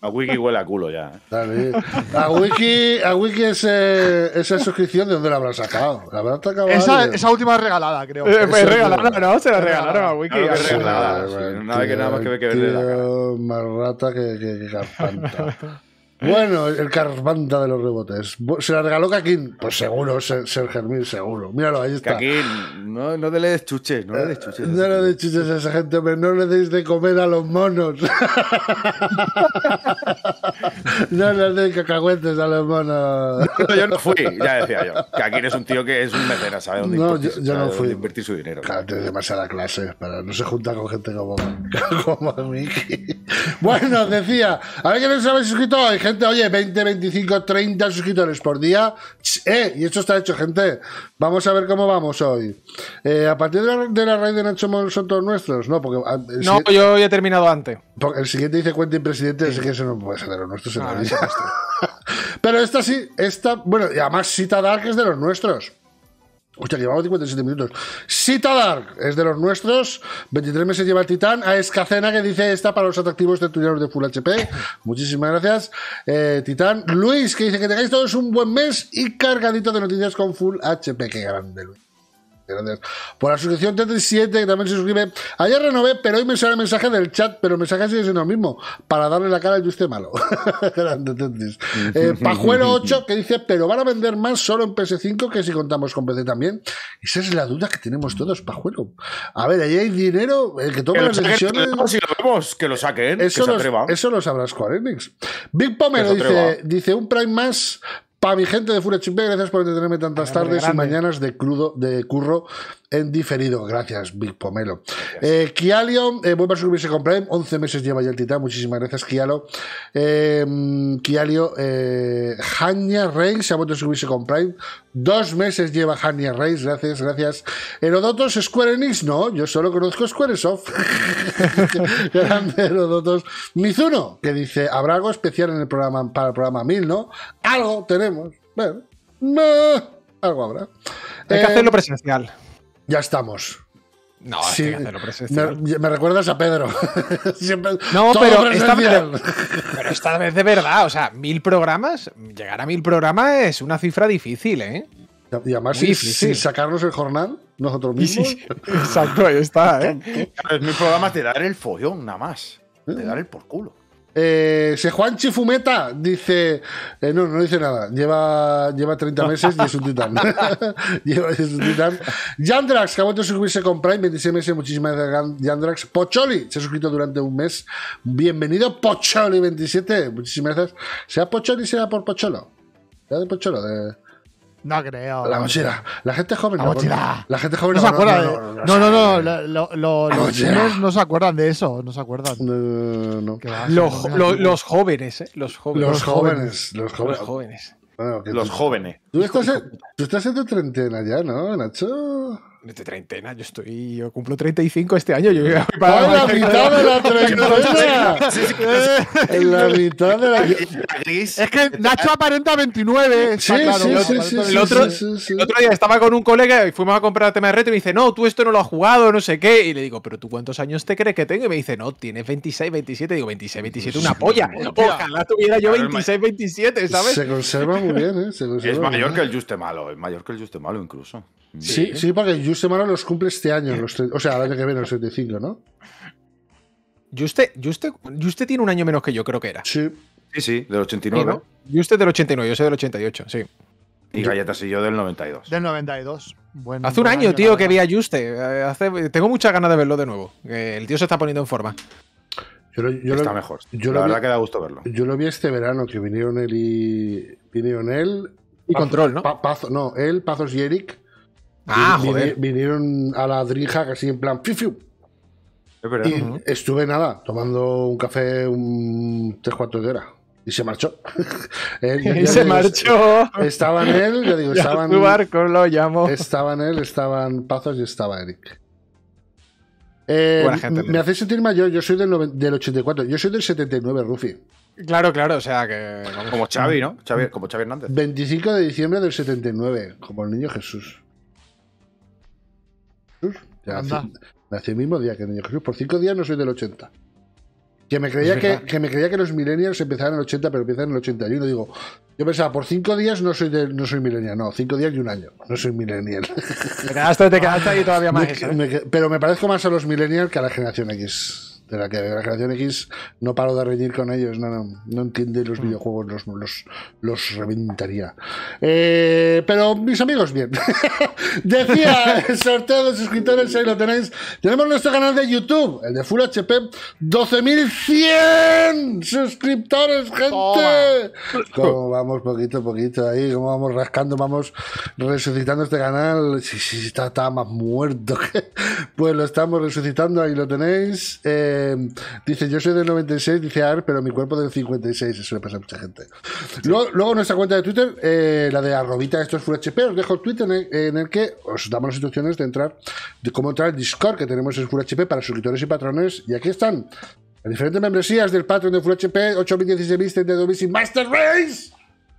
A Wiki huele a culo ya. ¿eh? A Wiki, a Wiki esa suscripción, ¿de dónde la habrás sacado? ¿La habrán sacado esa, esa, última regalada, creo. Eh, pues regalada, no, se la regalaron a Wiki. Claro, regalada, sí, sí, tío, que nada más que ver que verle la cara. Más rata que, que, que bueno, el carvanta de los rebotes. ¿Se la regaló Caquín? Pues seguro, Ser Germín, seguro. Míralo, ahí está. Caquín, no, no le des chuches, no le des eh, chuches. No le des chuches a esa gente, hombre. No le deis de comer a los monos. No nos den cacahuetes a los monos. No, yo no fui, ya decía yo. Que aquí eres un tío que es un mecenas, sabe dónde, no, yo, yo no fui. a invertir su dinero. Claro, demasiada clase. Para, no se junta con gente como, como Miki. Bueno, decía, a ver qué no se habéis suscrito hoy, gente. Oye, 20, 25, 30 suscriptores por día. Eh, y esto está hecho, gente. Vamos a ver cómo vamos hoy. Eh, a partir de la, raíz de Nacho son todos nuestros, ¿no? Porque, ah, eh, no, si... yo he terminado antes el siguiente dice Quentin Presidente, así que eso no puede ser de los nuestros. Pero esta sí, esta, bueno, y además Sita Dark es de los nuestros. Hostia, llevamos 57 minutos. Sita Dark es de los nuestros. 23 meses lleva el titán. A Escacena que dice está para los atractivos tertulianos de Full HP. Muchísimas gracias, eh, Titán. Luis que dice que tengáis todos un buen mes y cargadito de noticias con Full HP. Qué grande, Luis. Gracias. Por la suscripción tetris 37 que también se suscribe. Ayer renové, pero hoy me sale el mensaje del chat, pero el mensaje sigue siendo el mismo, para darle la cara al usted malo. eh, Pajuelo 8, que dice, pero van a vender más solo en PS5 que si contamos con PC también. Esa es la duda que tenemos todos, Pajuelo. A ver, ahí hay dinero, eh, el que toma las decisiones. si lo vemos, que lo saquen, eso que se Eso lo sabrá Square Enix. Big Pomero dice, dice, un Prime más para mi gente de Fura gracias por entretenerme tantas tardes y mañanas de crudo, de curro en diferido. Gracias, Big Pomelo. Eh, Kialio, vuelvo eh, vuelve a suscribirse con Prime. 11 meses lleva ya el titán. Muchísimas gracias, Kialo. Eh, Kialio, eh, Hania Reis, se ha vuelto a suscribirse con Prime. Dos meses lleva Hania Reis, Gracias, gracias. Herodotos, Square Enix. No, yo solo conozco Squaresoft. Grande Herodotos. Mizuno, que dice: ¿habrá algo especial en el programa, para el programa 1000, no? Algo tenemos. Bueno, no, algo habrá. Hay que hacerlo presencial. Ya estamos. No, sí. que Me, recuerdas a Pedro. no, pero esta, pero esta, vez de verdad, o sea, mil programas, llegar a mil programas es una cifra difícil, ¿eh? Y además, sin, sacarnos el jornal, nosotros mismos. exacto, ahí está, ¿eh? mil programas te dar el follón, nada más. Te ¿Eh? dar el por culo. Eh, se Juan Fumeta dice. Eh, no, no dice nada. Lleva, lleva 30 meses y es un titán. lleva, es un titán. Yandrax, que ha suscribirse con Prime, 26 meses. Muchísimas gracias, Yandrax. Pocholi, se ha suscrito durante un mes. Bienvenido, Pocholi27. Muchísimas gracias. Sea Pocholi, sea por Pocholo. Sea de Pocholo, de. No creo. La mochila. La gente joven. La mochila. La gente joven no, se acuerda. No, no, no. los chinos no se acuerdan de eso. No se acuerdan. No, los, jóvenes, eh. Los jóvenes. Los jóvenes. Los jóvenes. los jóvenes. estás, tú estás en tu treintena ya, ¿no, Nacho? de treintena, yo estoy, yo cumplo 35 este año, yo para la, mitad de la treintena. en la mitad de la tecnología. Es que Nacho aparenta 29, eh, Sí, claro. El otro, el otro día estaba con un colega y fuimos a comprar el tema de reto y me dice, "No, tú esto no lo has jugado, no sé qué." Y le digo, "¿Pero tú cuántos años te crees que tengo?" Y me dice, "No, tienes 26, 27." Y digo, "26, 27, una polla." Ojalá tuviera yo 26, 27, ¿sabes? Se conserva muy bien, ¿eh? es mayor que el Juste Malo, es mayor que el Juste Malo incluso. Sí, sí, porque Juste Mano los cumple este año, o sea, el año que viene, los 75, ¿no? Juste, Juste, Juste tiene un año menos que yo, creo que era. Sí. Sí, del 89. ¿no? Juste del 89, yo soy del 88, sí. Y Galletas y yo del 92. Del 92. Bueno, hace un año, tío, que vi a Juste. Eh, tengo muchas ganas de verlo de nuevo. El tío se está poniendo en forma. Yo lo, está mejor. la verdad que da gusto verlo. Yo lo vi este verano, que vinieron él y. Vinieron él. Y Control, ¿no? no, él, Pazos y Eric. Ah, joder. Vinieron a la drija casi en plan. Fiu, estuve nada, tomando un café un tres cuartos de hora. Y se marchó. y se marchó. Estaba en él, yo digo, estaban. barco lo llamo. Estaban él, estaban Pazos y estaba Eric. Eh, me hace sentir mayor, yo soy del, 84, yo soy del 79, Rufi. Claro, claro, o sea que. Como Xavi, ¿no? como Xavi Hernández. 25 de diciembre del 79, como el niño Jesús. Jesús. el mismo día que el niño Jesús. Por cinco días no soy del 80. Que me creía que, me creía que los millennials empezaban en el 80, pero empiezan en el 81. Digo, yo pensaba, por cinco días no soy no soy millennial, no, cinco días y un año, no soy millennial. Te quedaste, te quedaste ahí todavía más. ¿eh? pero me parezco más a los millennials que a la generación X de la generación X no paro de reñir con ellos, no, no, entiende los mm. videojuegos, los, los, reventaría. Eh, pero mis amigos, bien. Decía el sorteo de suscriptores, ahí lo tenéis. Tenemos nuestro canal de YouTube, el de Full HP, 12.100 suscriptores, gente. Como vamos poquito a poquito ahí, como vamos rascando, vamos resucitando este canal. Si si, está, más muerto Pues lo estamos resucitando, ahí lo tenéis. Eh, Em, dice, yo soy del 96, dice AR, pero mi cuerpo del 56, eso le pasa a mucha gente. Luego, nuestra cuenta de Twitter, eh, la de arrobita, esto es HP os dejo el Twitter en el, que os damos las instrucciones de entrar, de cómo entrar al Discord que tenemos en HP para suscriptores y patrones, y aquí están las diferentes membresías del Patreon de FullHP, 8.000, 16.000, 32.000 y Master Race.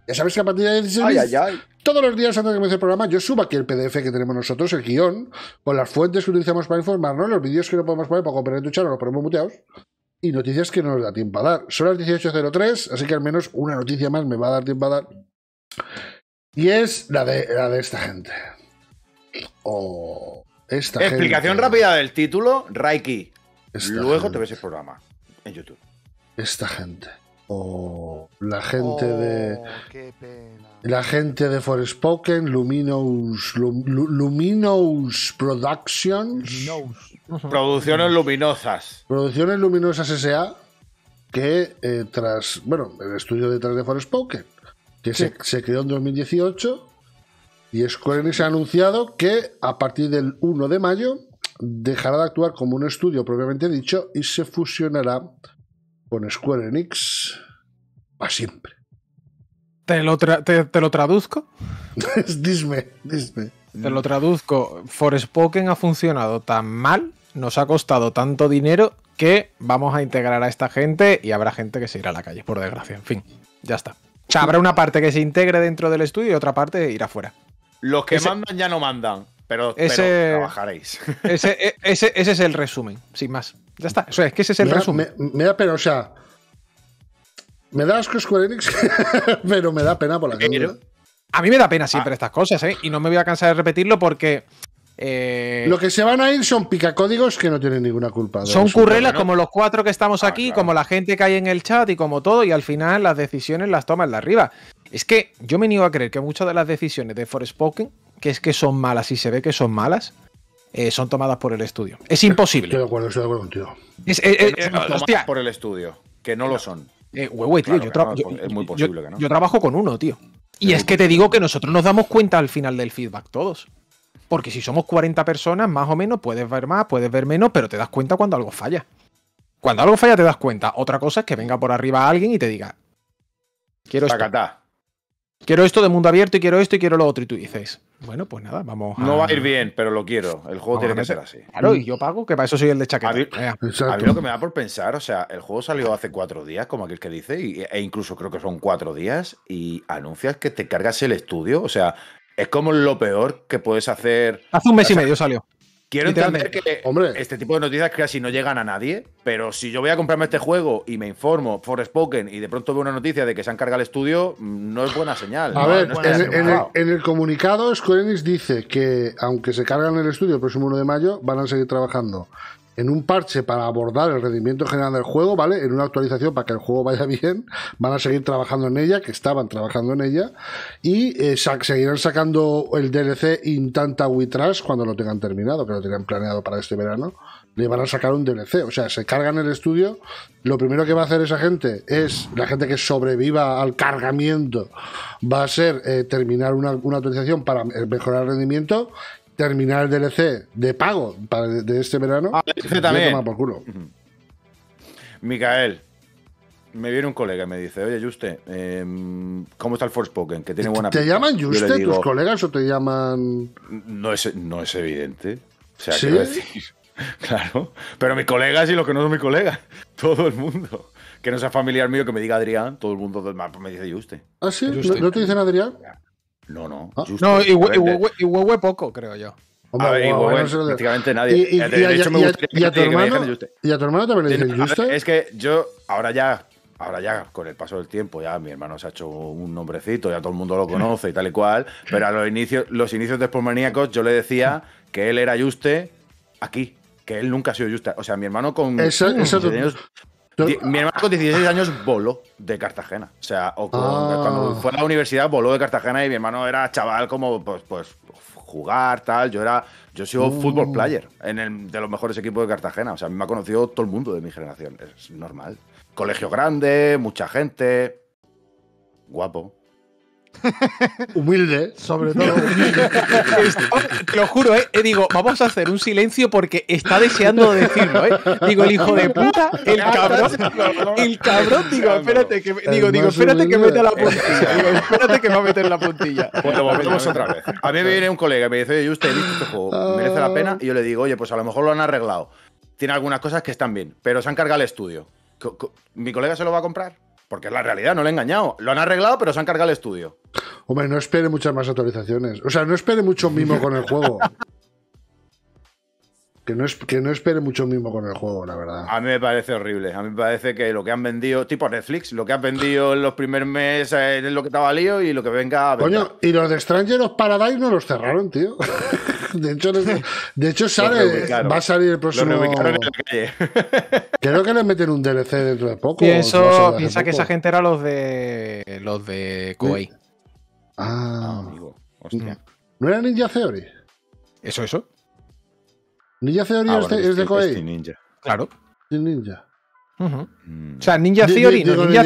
Ya sabes que a partir de 16 ay, todos los días antes de comenzar el programa, yo subo aquí el PDF que tenemos nosotros, el guión, con las fuentes que utilizamos para informarnos, los vídeos que no podemos poner para en tu channel, los ponemos muteados, y noticias que no nos da tiempo a dar. Son las 18.03, así que al menos una noticia más me va a dar tiempo a dar. Y es la de, la de esta gente. o esta Explicación rápida del título, Raiki. Luego te ves el programa en YouTube. Esta gente o oh, la gente de la gente de Forespoken, Luminous Luminous Productions, producciones luminosas, producciones luminosas SA que eh, tras bueno el estudio detrás de Forespoken que se, se, creó en 2018 y Square Enix ha anunciado que a partir del 1 de mayo dejará de actuar como un estudio propiamente dicho y se fusionará con Square Enix para siempre. ¿Te lo, te, lo traduzco? disme, dime. Te lo traduzco. Spoken ha funcionado tan mal, nos ha costado tanto dinero que vamos a integrar a esta gente y habrá gente que se irá a la calle, por desgracia. En fin, ya está. O habrá una parte que se integre dentro del estudio y otra parte irá fuera. Los que mandan ya no mandan. Pero, trabajaréis. E, ese, es el resumen, sin más. Ya está. O es que ese es el resumen. me, da pena, o sea. Me da asco Square Enix, pero me da pena por la gente. A mí me da pena ah. siempre estas cosas, ¿eh? Y no me voy a cansar de repetirlo porque. Eh, lo que se van a ir son picacódigos que no tienen ninguna culpa. Son currelas como los cuatro que estamos ah, aquí, como la gente que hay en el chat y como todo, y al final las decisiones las toman de arriba. Es que yo me niego a creer que muchas de las decisiones de Forspoken que es que son malas y se ve que son malas, eh, son tomadas por el estudio. Es imposible. Estoy de acuerdo, estoy de acuerdo contigo. Es, son por el estudio, que no lo son. Eh, tío, yo, es muy posible que no. yo trabajo con uno, tío. Y es que te digo que nosotros nos damos cuenta al final del feedback, todos. Porque si somos 40 personas, más o menos, puedes ver más, puedes ver menos, pero te das cuenta cuando algo falla. Cuando algo falla te das cuenta. Otra cosa es que venga por arriba alguien y te diga, quiero... Esto quiero esto de mundo abierto y quiero esto y quiero lo otro. Y tú dices, bueno, pues nada, vamos a... No va a ir bien, pero lo quiero. El juego tiene que ser así. Claro, y yo pago, que para eso soy el de chaqueta. A mí, lo que me da por pensar, o sea, el juego salió hace cuatro días, como aquel que dice, e incluso creo que son cuatro días, y anuncias que te cargas el estudio. O sea, es como lo peor que puedes hacer. Hace un mes y medio salió. Quiero entender que este tipo de noticias casi no llegan a nadie, pero si yo voy a comprarme este juego y me informo For Spoken y de pronto veo una noticia de que se han cargado el estudio, no es buena señal. A ver, en, el, comunicado Square dice que aunque se cargan el estudio el próximo 1 de mayo, van a seguir trabajando en un parche para abordar el rendimiento general del juego, ¿vale? En una actualización para que el juego vaya bien, van a seguir trabajando en ella, que estaban trabajando en ella, y eh, seguirán sacando el DLC Intanta Witras cuando lo tengan terminado, que lo tengan planeado para este verano, le van a sacar un DLC, o sea, se cargan el estudio, lo primero que va a hacer esa gente es, la gente que sobreviva al cargamiento, va a ser eh, terminar una, una actualización para eh, mejorar el rendimiento terminar el DLC de pago de este verano, ah, también. Micael, me viene un colega y me dice, oye, Juste, em, ¿cómo está el Forspoken? Que tiene buena ¿Te llaman Juste tus colegas o te llaman...? No es, no es evidente. O sea, ¿Sí? decir... Claro, pero mis colegas y lo que no son mis colegas, todo el mundo. Que no sea familiar mío que me diga Adrián, todo el mundo me dice usted? ¿Ah, sí? ¿No, te dicen Adrián? No, no. Ah, no, y, Huehue poco, creo yo. prácticamente nadie. Y, a, tu hermano, y a tu hermano también le dicen Juste. es que yo, ahora ya, ahora ya, con el paso del tiempo, ya mi hermano se ha hecho un nombrecito, ya todo el mundo lo conoce y tal y cual. Pero a los inicios, los inicios de Sportsmaníacos yo le decía que él era Juste aquí. Que él nunca ha sido Juste. O sea, mi hermano con. Eso, eso, mi hermano con 16 años voló de Cartagena. O sea, ah. cuando fue a la universidad voló de Cartagena y mi hermano era chaval como, pues, pues jugar, tal. Yo era, yo soy uh. fútbol player en el, de los mejores equipos de Cartagena. O sea, me ha conocido todo el mundo de mi generación. Es normal. Colegio grande, mucha gente, guapo. Humilde, sobre todo. Humilde. Oh, te lo juro, eh, ¿eh? Digo, vamos a hacer un silencio porque está deseando decirlo, ¿eh? Digo, el hijo de puta, el cabrón, el cabrón, digo, espérate que, digo, digo, espérate que mete la puntilla. Digo, espérate que va a meter la puntilla. Pues lo metemos otra vez. A mí me viene un colega y me dice, oye, usted este merece la pena. Y yo le digo, oye, pues a lo mejor lo han arreglado. Tiene algunas cosas que están bien, pero se han cargado el estudio. ¿Mi colega se lo va a comprar? Porque es la realidad, no le he engañado. Lo han arreglado, pero se han cargado el estudio. Hombre, no espere muchas más actualizaciones. O sea, no espere mucho mimo con el juego. Que no, es, que no espere mucho mismo con el juego, la verdad. A mí me parece horrible. A mí me parece que lo que han vendido, tipo Netflix, lo que han vendido en los primeros meses eh, es lo que estaba lío y lo que venga. A Coño, y los de Stranger of Paradise no los cerraron, tío. De hecho, de hecho sale, va a salir el próximo. Creo que le meten un DLC dentro de poco. piensa que esa gente era los de. Los de Koei. Ah. ah. amigo. Hostia. ¿No era Ninja Theory? Eso, eso. Ninja Theory ah, es, de, es, Ninja. Claro. Team Ninja. Mm. O sea, Ninja Theory, Ni, no, Ninja,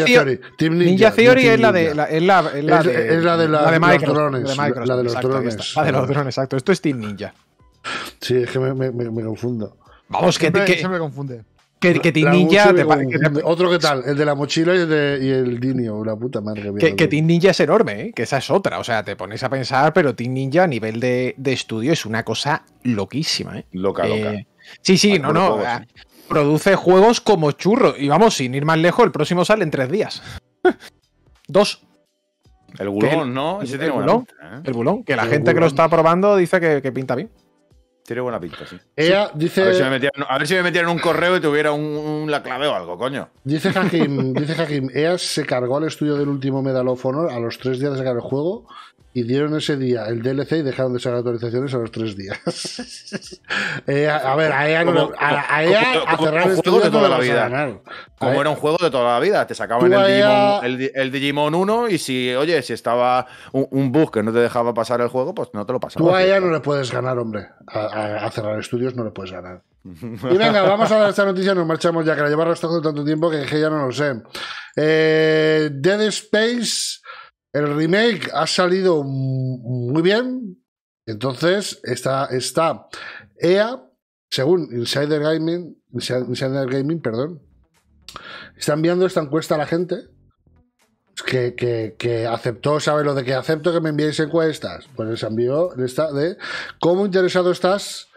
Ninja, Theory. es la de la, es la, la, de, la de, los drones, la de los drones. La de los drones, exacto. Esto es Team Ninja. Sí, es que me, me, me confundo. Vamos, que, siempre, que me confunde. Que, que Ninja. Te, otro que tal, el de la mochila y el, dinio, la puta madre. Que, que Team Ninja es enorme, ¿eh? que esa es otra. O sea, te pones a pensar, pero Team Ninja a nivel de, estudio es una cosa loquísima. ¿eh? Loca, eh, loca. sí, sí, no, no. Ah, produce juegos como churro. Y vamos, sin ir más lejos, el próximo sale en tres días. Dos. El bulón, ¿no? el, bulón, ¿eh? el bulón, que la gente que lo está probando dice que pinta bien. Tiene buena pinta, sí. Ella dice. A ver si me metieran, un correo y tuviera un, la clave o algo, coño. Dice Hakim, dice se cargó al estudio del último Medal of Honor a los tres días de sacar el juego dieron ese día el DLC y dejaron de sacar actualizaciones a los tres días. Eh, a, ver, a ella a, cerrar el juego de toda la vida. Como era un juego de toda la vida, te sacaban el Digimon, el, 1 y si, oye, si estaba un, bug que no te dejaba pasar el juego, pues no te lo pasaba. Tú a ella no le puedes ganar, hombre. a cerrar estudios no le puedes ganar. Y venga, vamos a dar esta noticia, nos marchamos ya, que la lleva arrastrado tanto tiempo que, ya no lo sé. Eh, Dead Space el remake ha salido muy bien. Entonces, está, está EA, según Insider Gaming, Insider Gaming, perdón, está enviando esta encuesta a la gente que, aceptó, ¿sabes lo de que acepto que me enviéis encuestas? Pues les envió esta de cómo interesado estás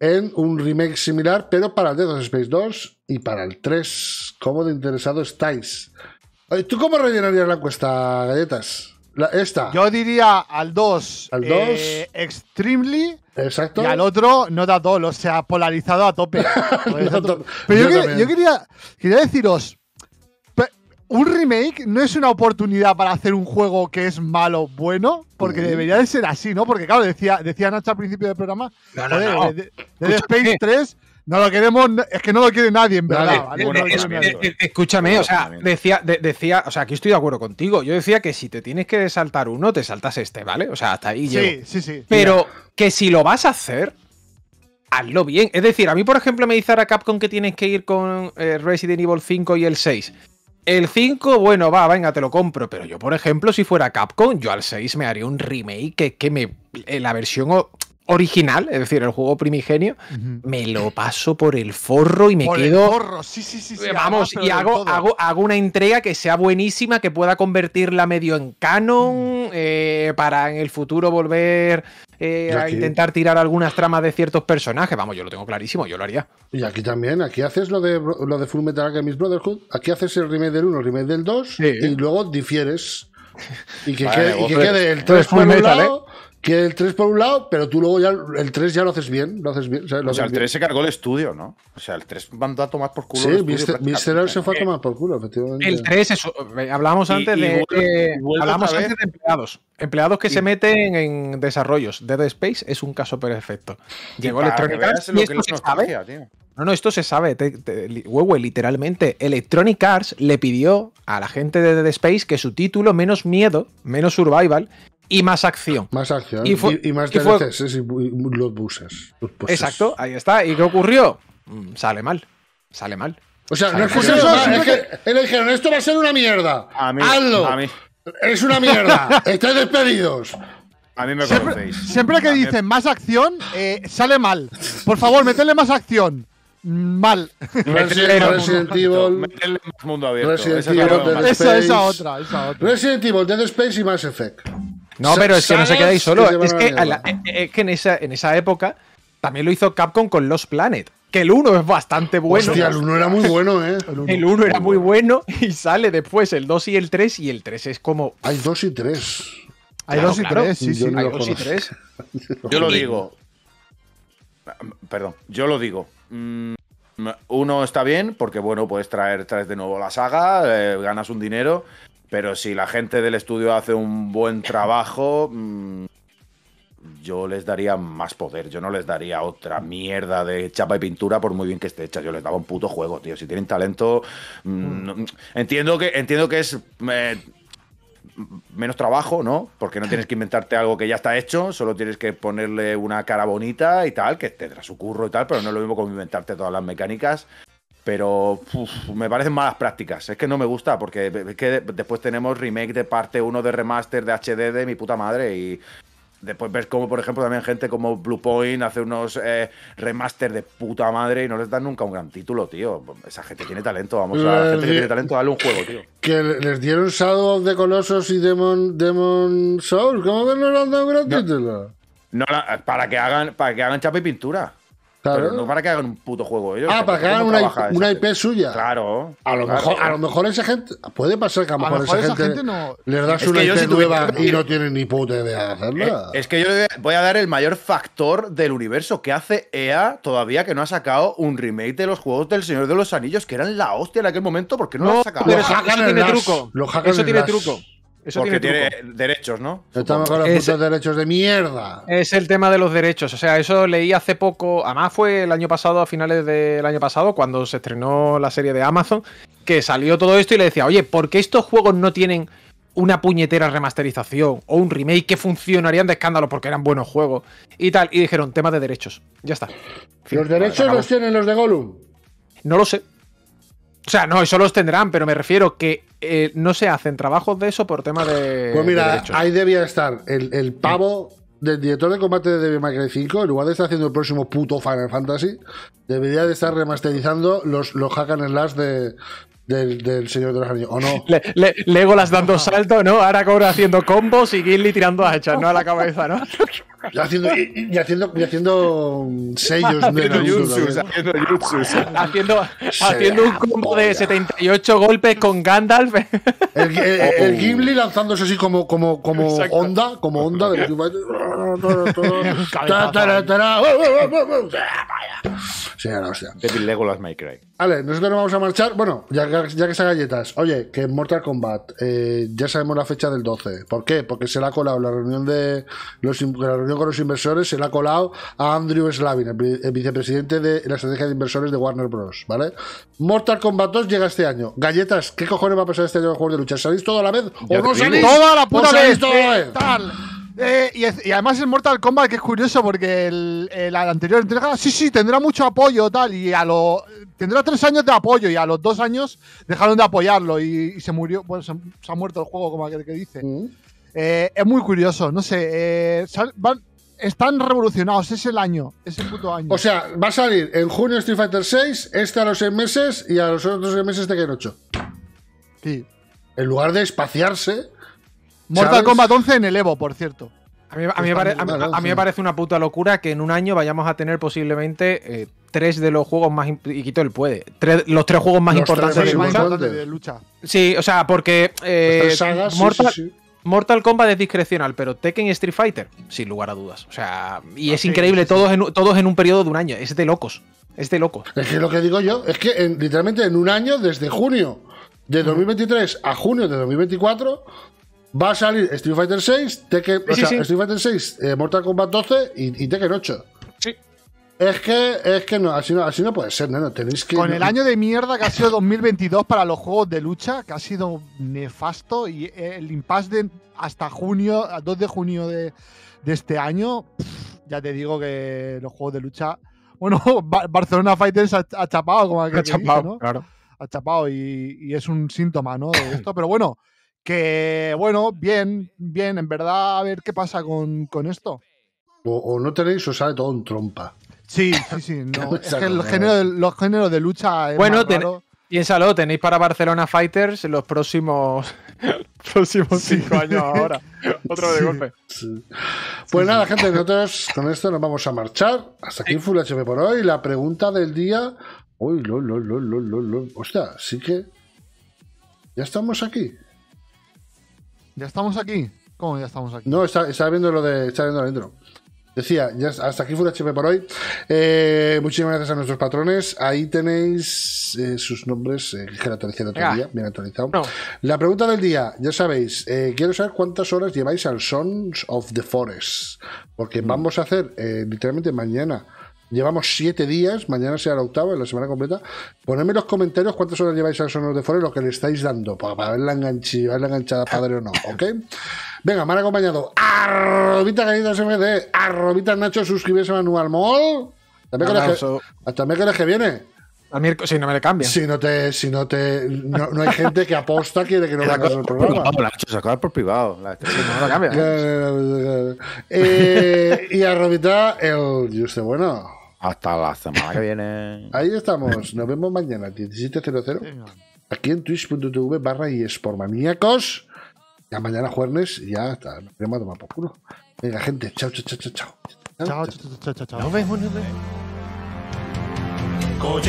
en un remake similar, pero para el D2 Space 2 y para el 3. ¿Cómo de interesado estáis? ¿Tú cómo rellenarías la encuesta, galletas? esta. Yo diría al 2. Al 2. Eh, extremely. Exacto. Y al otro, no da todo, o sea, polarizado a tope. Pero yo, quería, quería, deciros. Un remake no es una oportunidad para hacer un juego que es malo bueno, porque debería de ser así, ¿no? Porque claro, decía, decía Nacho al principio del programa, de, Space 3 no lo queremos, es que no lo quiere nadie, en verdad. escúchame, o sea, decía, decía, o sea, aquí estoy de acuerdo contigo. Yo decía que si te tienes que saltar uno, te saltas este, ¿vale? O sea, hasta ahí sí, Sí, sí, Pero que si lo vas a hacer, hazlo bien. Es decir, a mí, por ejemplo, me dice ahora Capcom que tienes que ir con eh, Resident Evil 5 y el 6. El 5, bueno, va, venga, te lo compro. Pero yo, por ejemplo, si fuera Capcom, yo al 6 me haría un remake que, que me. Eh, la versión original, es decir, el juego primigenio, me lo paso por el forro y me por quedo. El forro. Sí, sí, sí, Vamos, y hago, una entrega que sea buenísima, que pueda convertirla medio en canon, mm. eh, para en el futuro volver eh, a intentar tirar algunas tramas de ciertos personajes. Vamos, yo lo tengo clarísimo, yo lo haría. Y aquí también, aquí haces lo de, lo de Full Metal Alchemist Brotherhood, aquí haces el remake del 1, el remake del 2, y luego difieres. Y que, quede, el 3 por un lado, ¿eh? que el 3 por un lado, pero tú luego ya el 3 ya lo haces bien. Lo haces bien o sea, el 3 se cargó el estudio, ¿no? O sea, el 3 mandó a tomar por culo. Sí, Mister se fue a eh, tomar por culo, efectivamente. El 3, eso, eh, hablábamos antes de. antes de empleados. Empleados que se meten en desarrollos. Dead Space es un caso perfecto. Llegó Electronic Arts. Lo esto se sabe. No, no, esto se sabe. Te, huevo, literalmente, Electronic Arts le pidió a la gente de Dead Space que su título, menos miedo, menos survival, y más acción. Más acción y, y, más y, y los buses. Exacto, ahí está. ¿Y qué ocurrió? Mm, sale mal, sale mal. O sea, no es que, le dijeron, esto va a ser una mierda. A mí, Hazlo. Es una mierda. Estáis despedidos. A mí me siempre, conocéis. Siempre que dicen más acción, eh, sale mal. Por favor, metedle más acción. Mm, mal. Resident, Evil. más mundo abierto. Resident Evil, esa, otra, esa otra. Resident Evil, Dead Space y Mass Effect. No, pero es que no se quedáis solo. es, que eh, eh, en, esa, época también lo hizo Capcom con Lost Planet. Que el 1 es bastante bueno. Hostia, el 1 era muy bueno, ¿eh? El 1 era muy bueno y sale después el 2 y el 3. Y el 3 es como. Hay 2 y 3. Hay 2 y 3, sí, sí. hay 2 y 3. Yo lo digo. Perdón, yo lo digo. Mm, uno está bien, porque bueno, puedes traer, traes de nuevo la saga, eh, ganas un dinero, pero si la gente del estudio hace un buen trabajo, mm, yo les daría más poder. Yo no les daría otra mierda de chapa y pintura por muy bien que esté hecha. Yo les daba un puto juego, tío. Si tienen talento, mm, mm. entiendo que entiendo que es eh, menos trabajo, ¿no? Porque no tienes que inventarte algo que ya está hecho, solo tienes que ponerle una cara bonita y tal, que tendrá su curro y tal, pero no es lo mismo como inventarte todas las mecánicas pero me parecen malas prácticas. Es que no me gusta, porque que después tenemos remake de parte 1 de remaster de HD de mi puta madre y después ves como, por ejemplo, también gente como Bluepoint hace unos eh, remaster de puta madre y no les dan nunca un gran título, tío. Esa gente tiene talento, vamos, a la eh, gente que tiene talento, dale un juego, tío. Que les dieron Shadow of the Colossus y Demon, Demon Souls ¿cómo que no les han un gran título? No, para que hagan, para que hagan chapa y pintura. Pero no para que hagan un puto juego ellos. Ah, para que hagan una, IP, una IP suya. Claro. A lo, Mejor, a lo mejor esa gente. Puede pasar que a a esa, gente, no... les das una IP nueva y no tienen ni puta idea de hacerla. Es, que yo voy a dar el mayor factor del universo que hace EA todavía que no ha sacado un remake de los juegos del Señor de los Anillos, que eran la hostia en aquel momento, porque no, no lo ha sacado. eso tiene truco. eso tiene truco. Porque tiene, derechos, ¿no? Estamos con los derechos de mierda. Es el tema de los derechos. O sea, eso leí hace poco. Además, fue el año pasado, a finales del año pasado, cuando se estrenó la serie de Amazon, que salió todo esto y le decía, oye, ¿por qué estos juegos no tienen una puñetera remasterización o un remake que funcionarían de escándalo porque eran buenos juegos y tal. Y dijeron, tema de derechos. Ya está. ¿Los derechos los tienen los de Gollum? No lo sé. O sea, no, eso los tendrán, pero me refiero que eh, no se hacen trabajos de eso por tema de. Pues mira, ahí debía estar el, pavo del director de combate de Devil May Cry 5, en lugar de estar haciendo el próximo puto Final Fantasy, debería de estar remasterizando los, los hack and slash de, del, Señor de los Anillos, ¿o no? Le, le, dando salto, ¿no? ahora cobra haciendo combos y Gimli tirando hachas, ¿no? A la cabeza, ¿no? Y haciendo, y, haciendo, haciendo mm, sellos haciendo de ¿eh? haciendo, haciendo, un combo de 78 golpes con Gandalf. El, oh. Gimli lanzándose así como, como, como onda, como onda de Señora ¡uh, uh, uh, hostia. Vale, nosotros nos vamos a marchar. Bueno, ya, que- ya que galletas, oye, que Mortal Kombat, eh, ya sabemos la fecha del 12. ¿Por qué? Porque se la ha colado la reunión de la reunión con los inversores, se le ha colado a Andrew Slavin, el, vicepresidente de la estrategia de inversores de Warner Bros. ¿Vale? Mortal Kombat 2 llega este año. Galletas, ¿qué cojones va a pasar este año en juegos de lucha? sabéis todo a la vez? ¿O no salís? Toda la puta vez. todo a la vez? Eh, y, además es Mortal Kombat, que es curioso porque el, la anterior entrega, ah, sí, sí, tendrá mucho apoyo, tal, y a lo, tendrá tres años de apoyo, y a los dos años dejaron de apoyarlo y, se murió, bueno, se, ha muerto el juego, como aquel que dice. Mm. Eh, es muy curioso, no sé. Eh, están revolucionados, es el año, es el puto año. O sea, va a salir en junio Street Fighter 6, este a los seis meses, y a los otros seis meses te este 8 ocho. Sí. En lugar de espaciarse, Mortal Kombat 11 en el Evo, por cierto. A mí, me parece una puta locura que en un año vayamos a tener posiblemente eh, tres de los juegos más. Y quito el puede. los tres juegos más importantes de lucha. Sí, o sea, porque. Eh, Mortal, Kombat es discrecional, pero Tekken y Street Fighter, sin lugar a dudas. O sea, y ah, es increíble, Todos, en, todos en un periodo de un año. Es de locos. Es de locos. Es que lo que digo yo es que literalmente en un año, desde junio de 2023 a junio de 2024 Va a salir Street Fighter 6, Tekken, o sea, Street Fighter 6, eh, Mortal Kombat 12 y, Tekken 8. Sí. Es que, es que no, así no, puede ser, no, Tenéis que. Con el año de mierda que ha sido 2022 para los juegos de lucha, que ha sido nefasto y el impasse hasta junio, 2 de junio de, este año, ya te digo que los juegos de lucha. Bueno, Barcelona Fighters ha, chapado, como ha chapado, ¿no? claro. Ha chapado y, y es un síntoma, ¿no? De esto, pero bueno. Que bueno, bien, bien, en verdad, a ver qué pasa con, esto. O, no tenéis o sale todo en trompa. Sí, sí, sí. No. es que los géneros de lucha. bueno, y tenéis para Barcelona Fighters los próximos, los próximos cinco años ahora. Otro de golpe. Pues nada, gente, nosotros con esto nos vamos a marchar. Hasta aquí Full HP por hoy. La pregunta del día. Uy, lo lo lo Hostia, sí que. Ya estamos aquí. ¿Ya estamos aquí? ¿Cómo ya estamos aquí? No, está, viendo lo de. Está viendo adentro. Decía, ya hasta aquí fue HP por hoy. Eh, muchísimas gracias a nuestros patrones. Ahí tenéis eh, sus nombres eh, que el día, bien actualizado. La pregunta del día, ya sabéis, eh, quiero saber cuántas horas lleváis al Sons of the Forest. Porque mm. vamos a hacer literalmente mañana Llevamos siete días, mañana será la octava, en la semana completa. Ponedme en los comentarios cuántas horas lleváis al Sonos de Foro y lo que le estáis dando, para ver la, enganchada, enganchada padre o no, ¿ok? Venga, me han acompañado Arrobita Galletas SMD, Arrobita Nacho, suscribirse a Manual Mall. Hasta que, que viene si no me le cambia. Si no te. Si no, te no, hay gente que aposta quiere que no hagas el programa. vamos la hecho por privado. Eh, y a el sé Bueno. Hasta la semana que viene. Ahí estamos. Nos vemos mañana, 17.00. Aquí en twitch.tv barra y espormaníacos. Ya mañana jueves, ya está. Venga, gente. Chao, chao, chao, chao. Chao, chao, chao, chao. Nos vemos, nos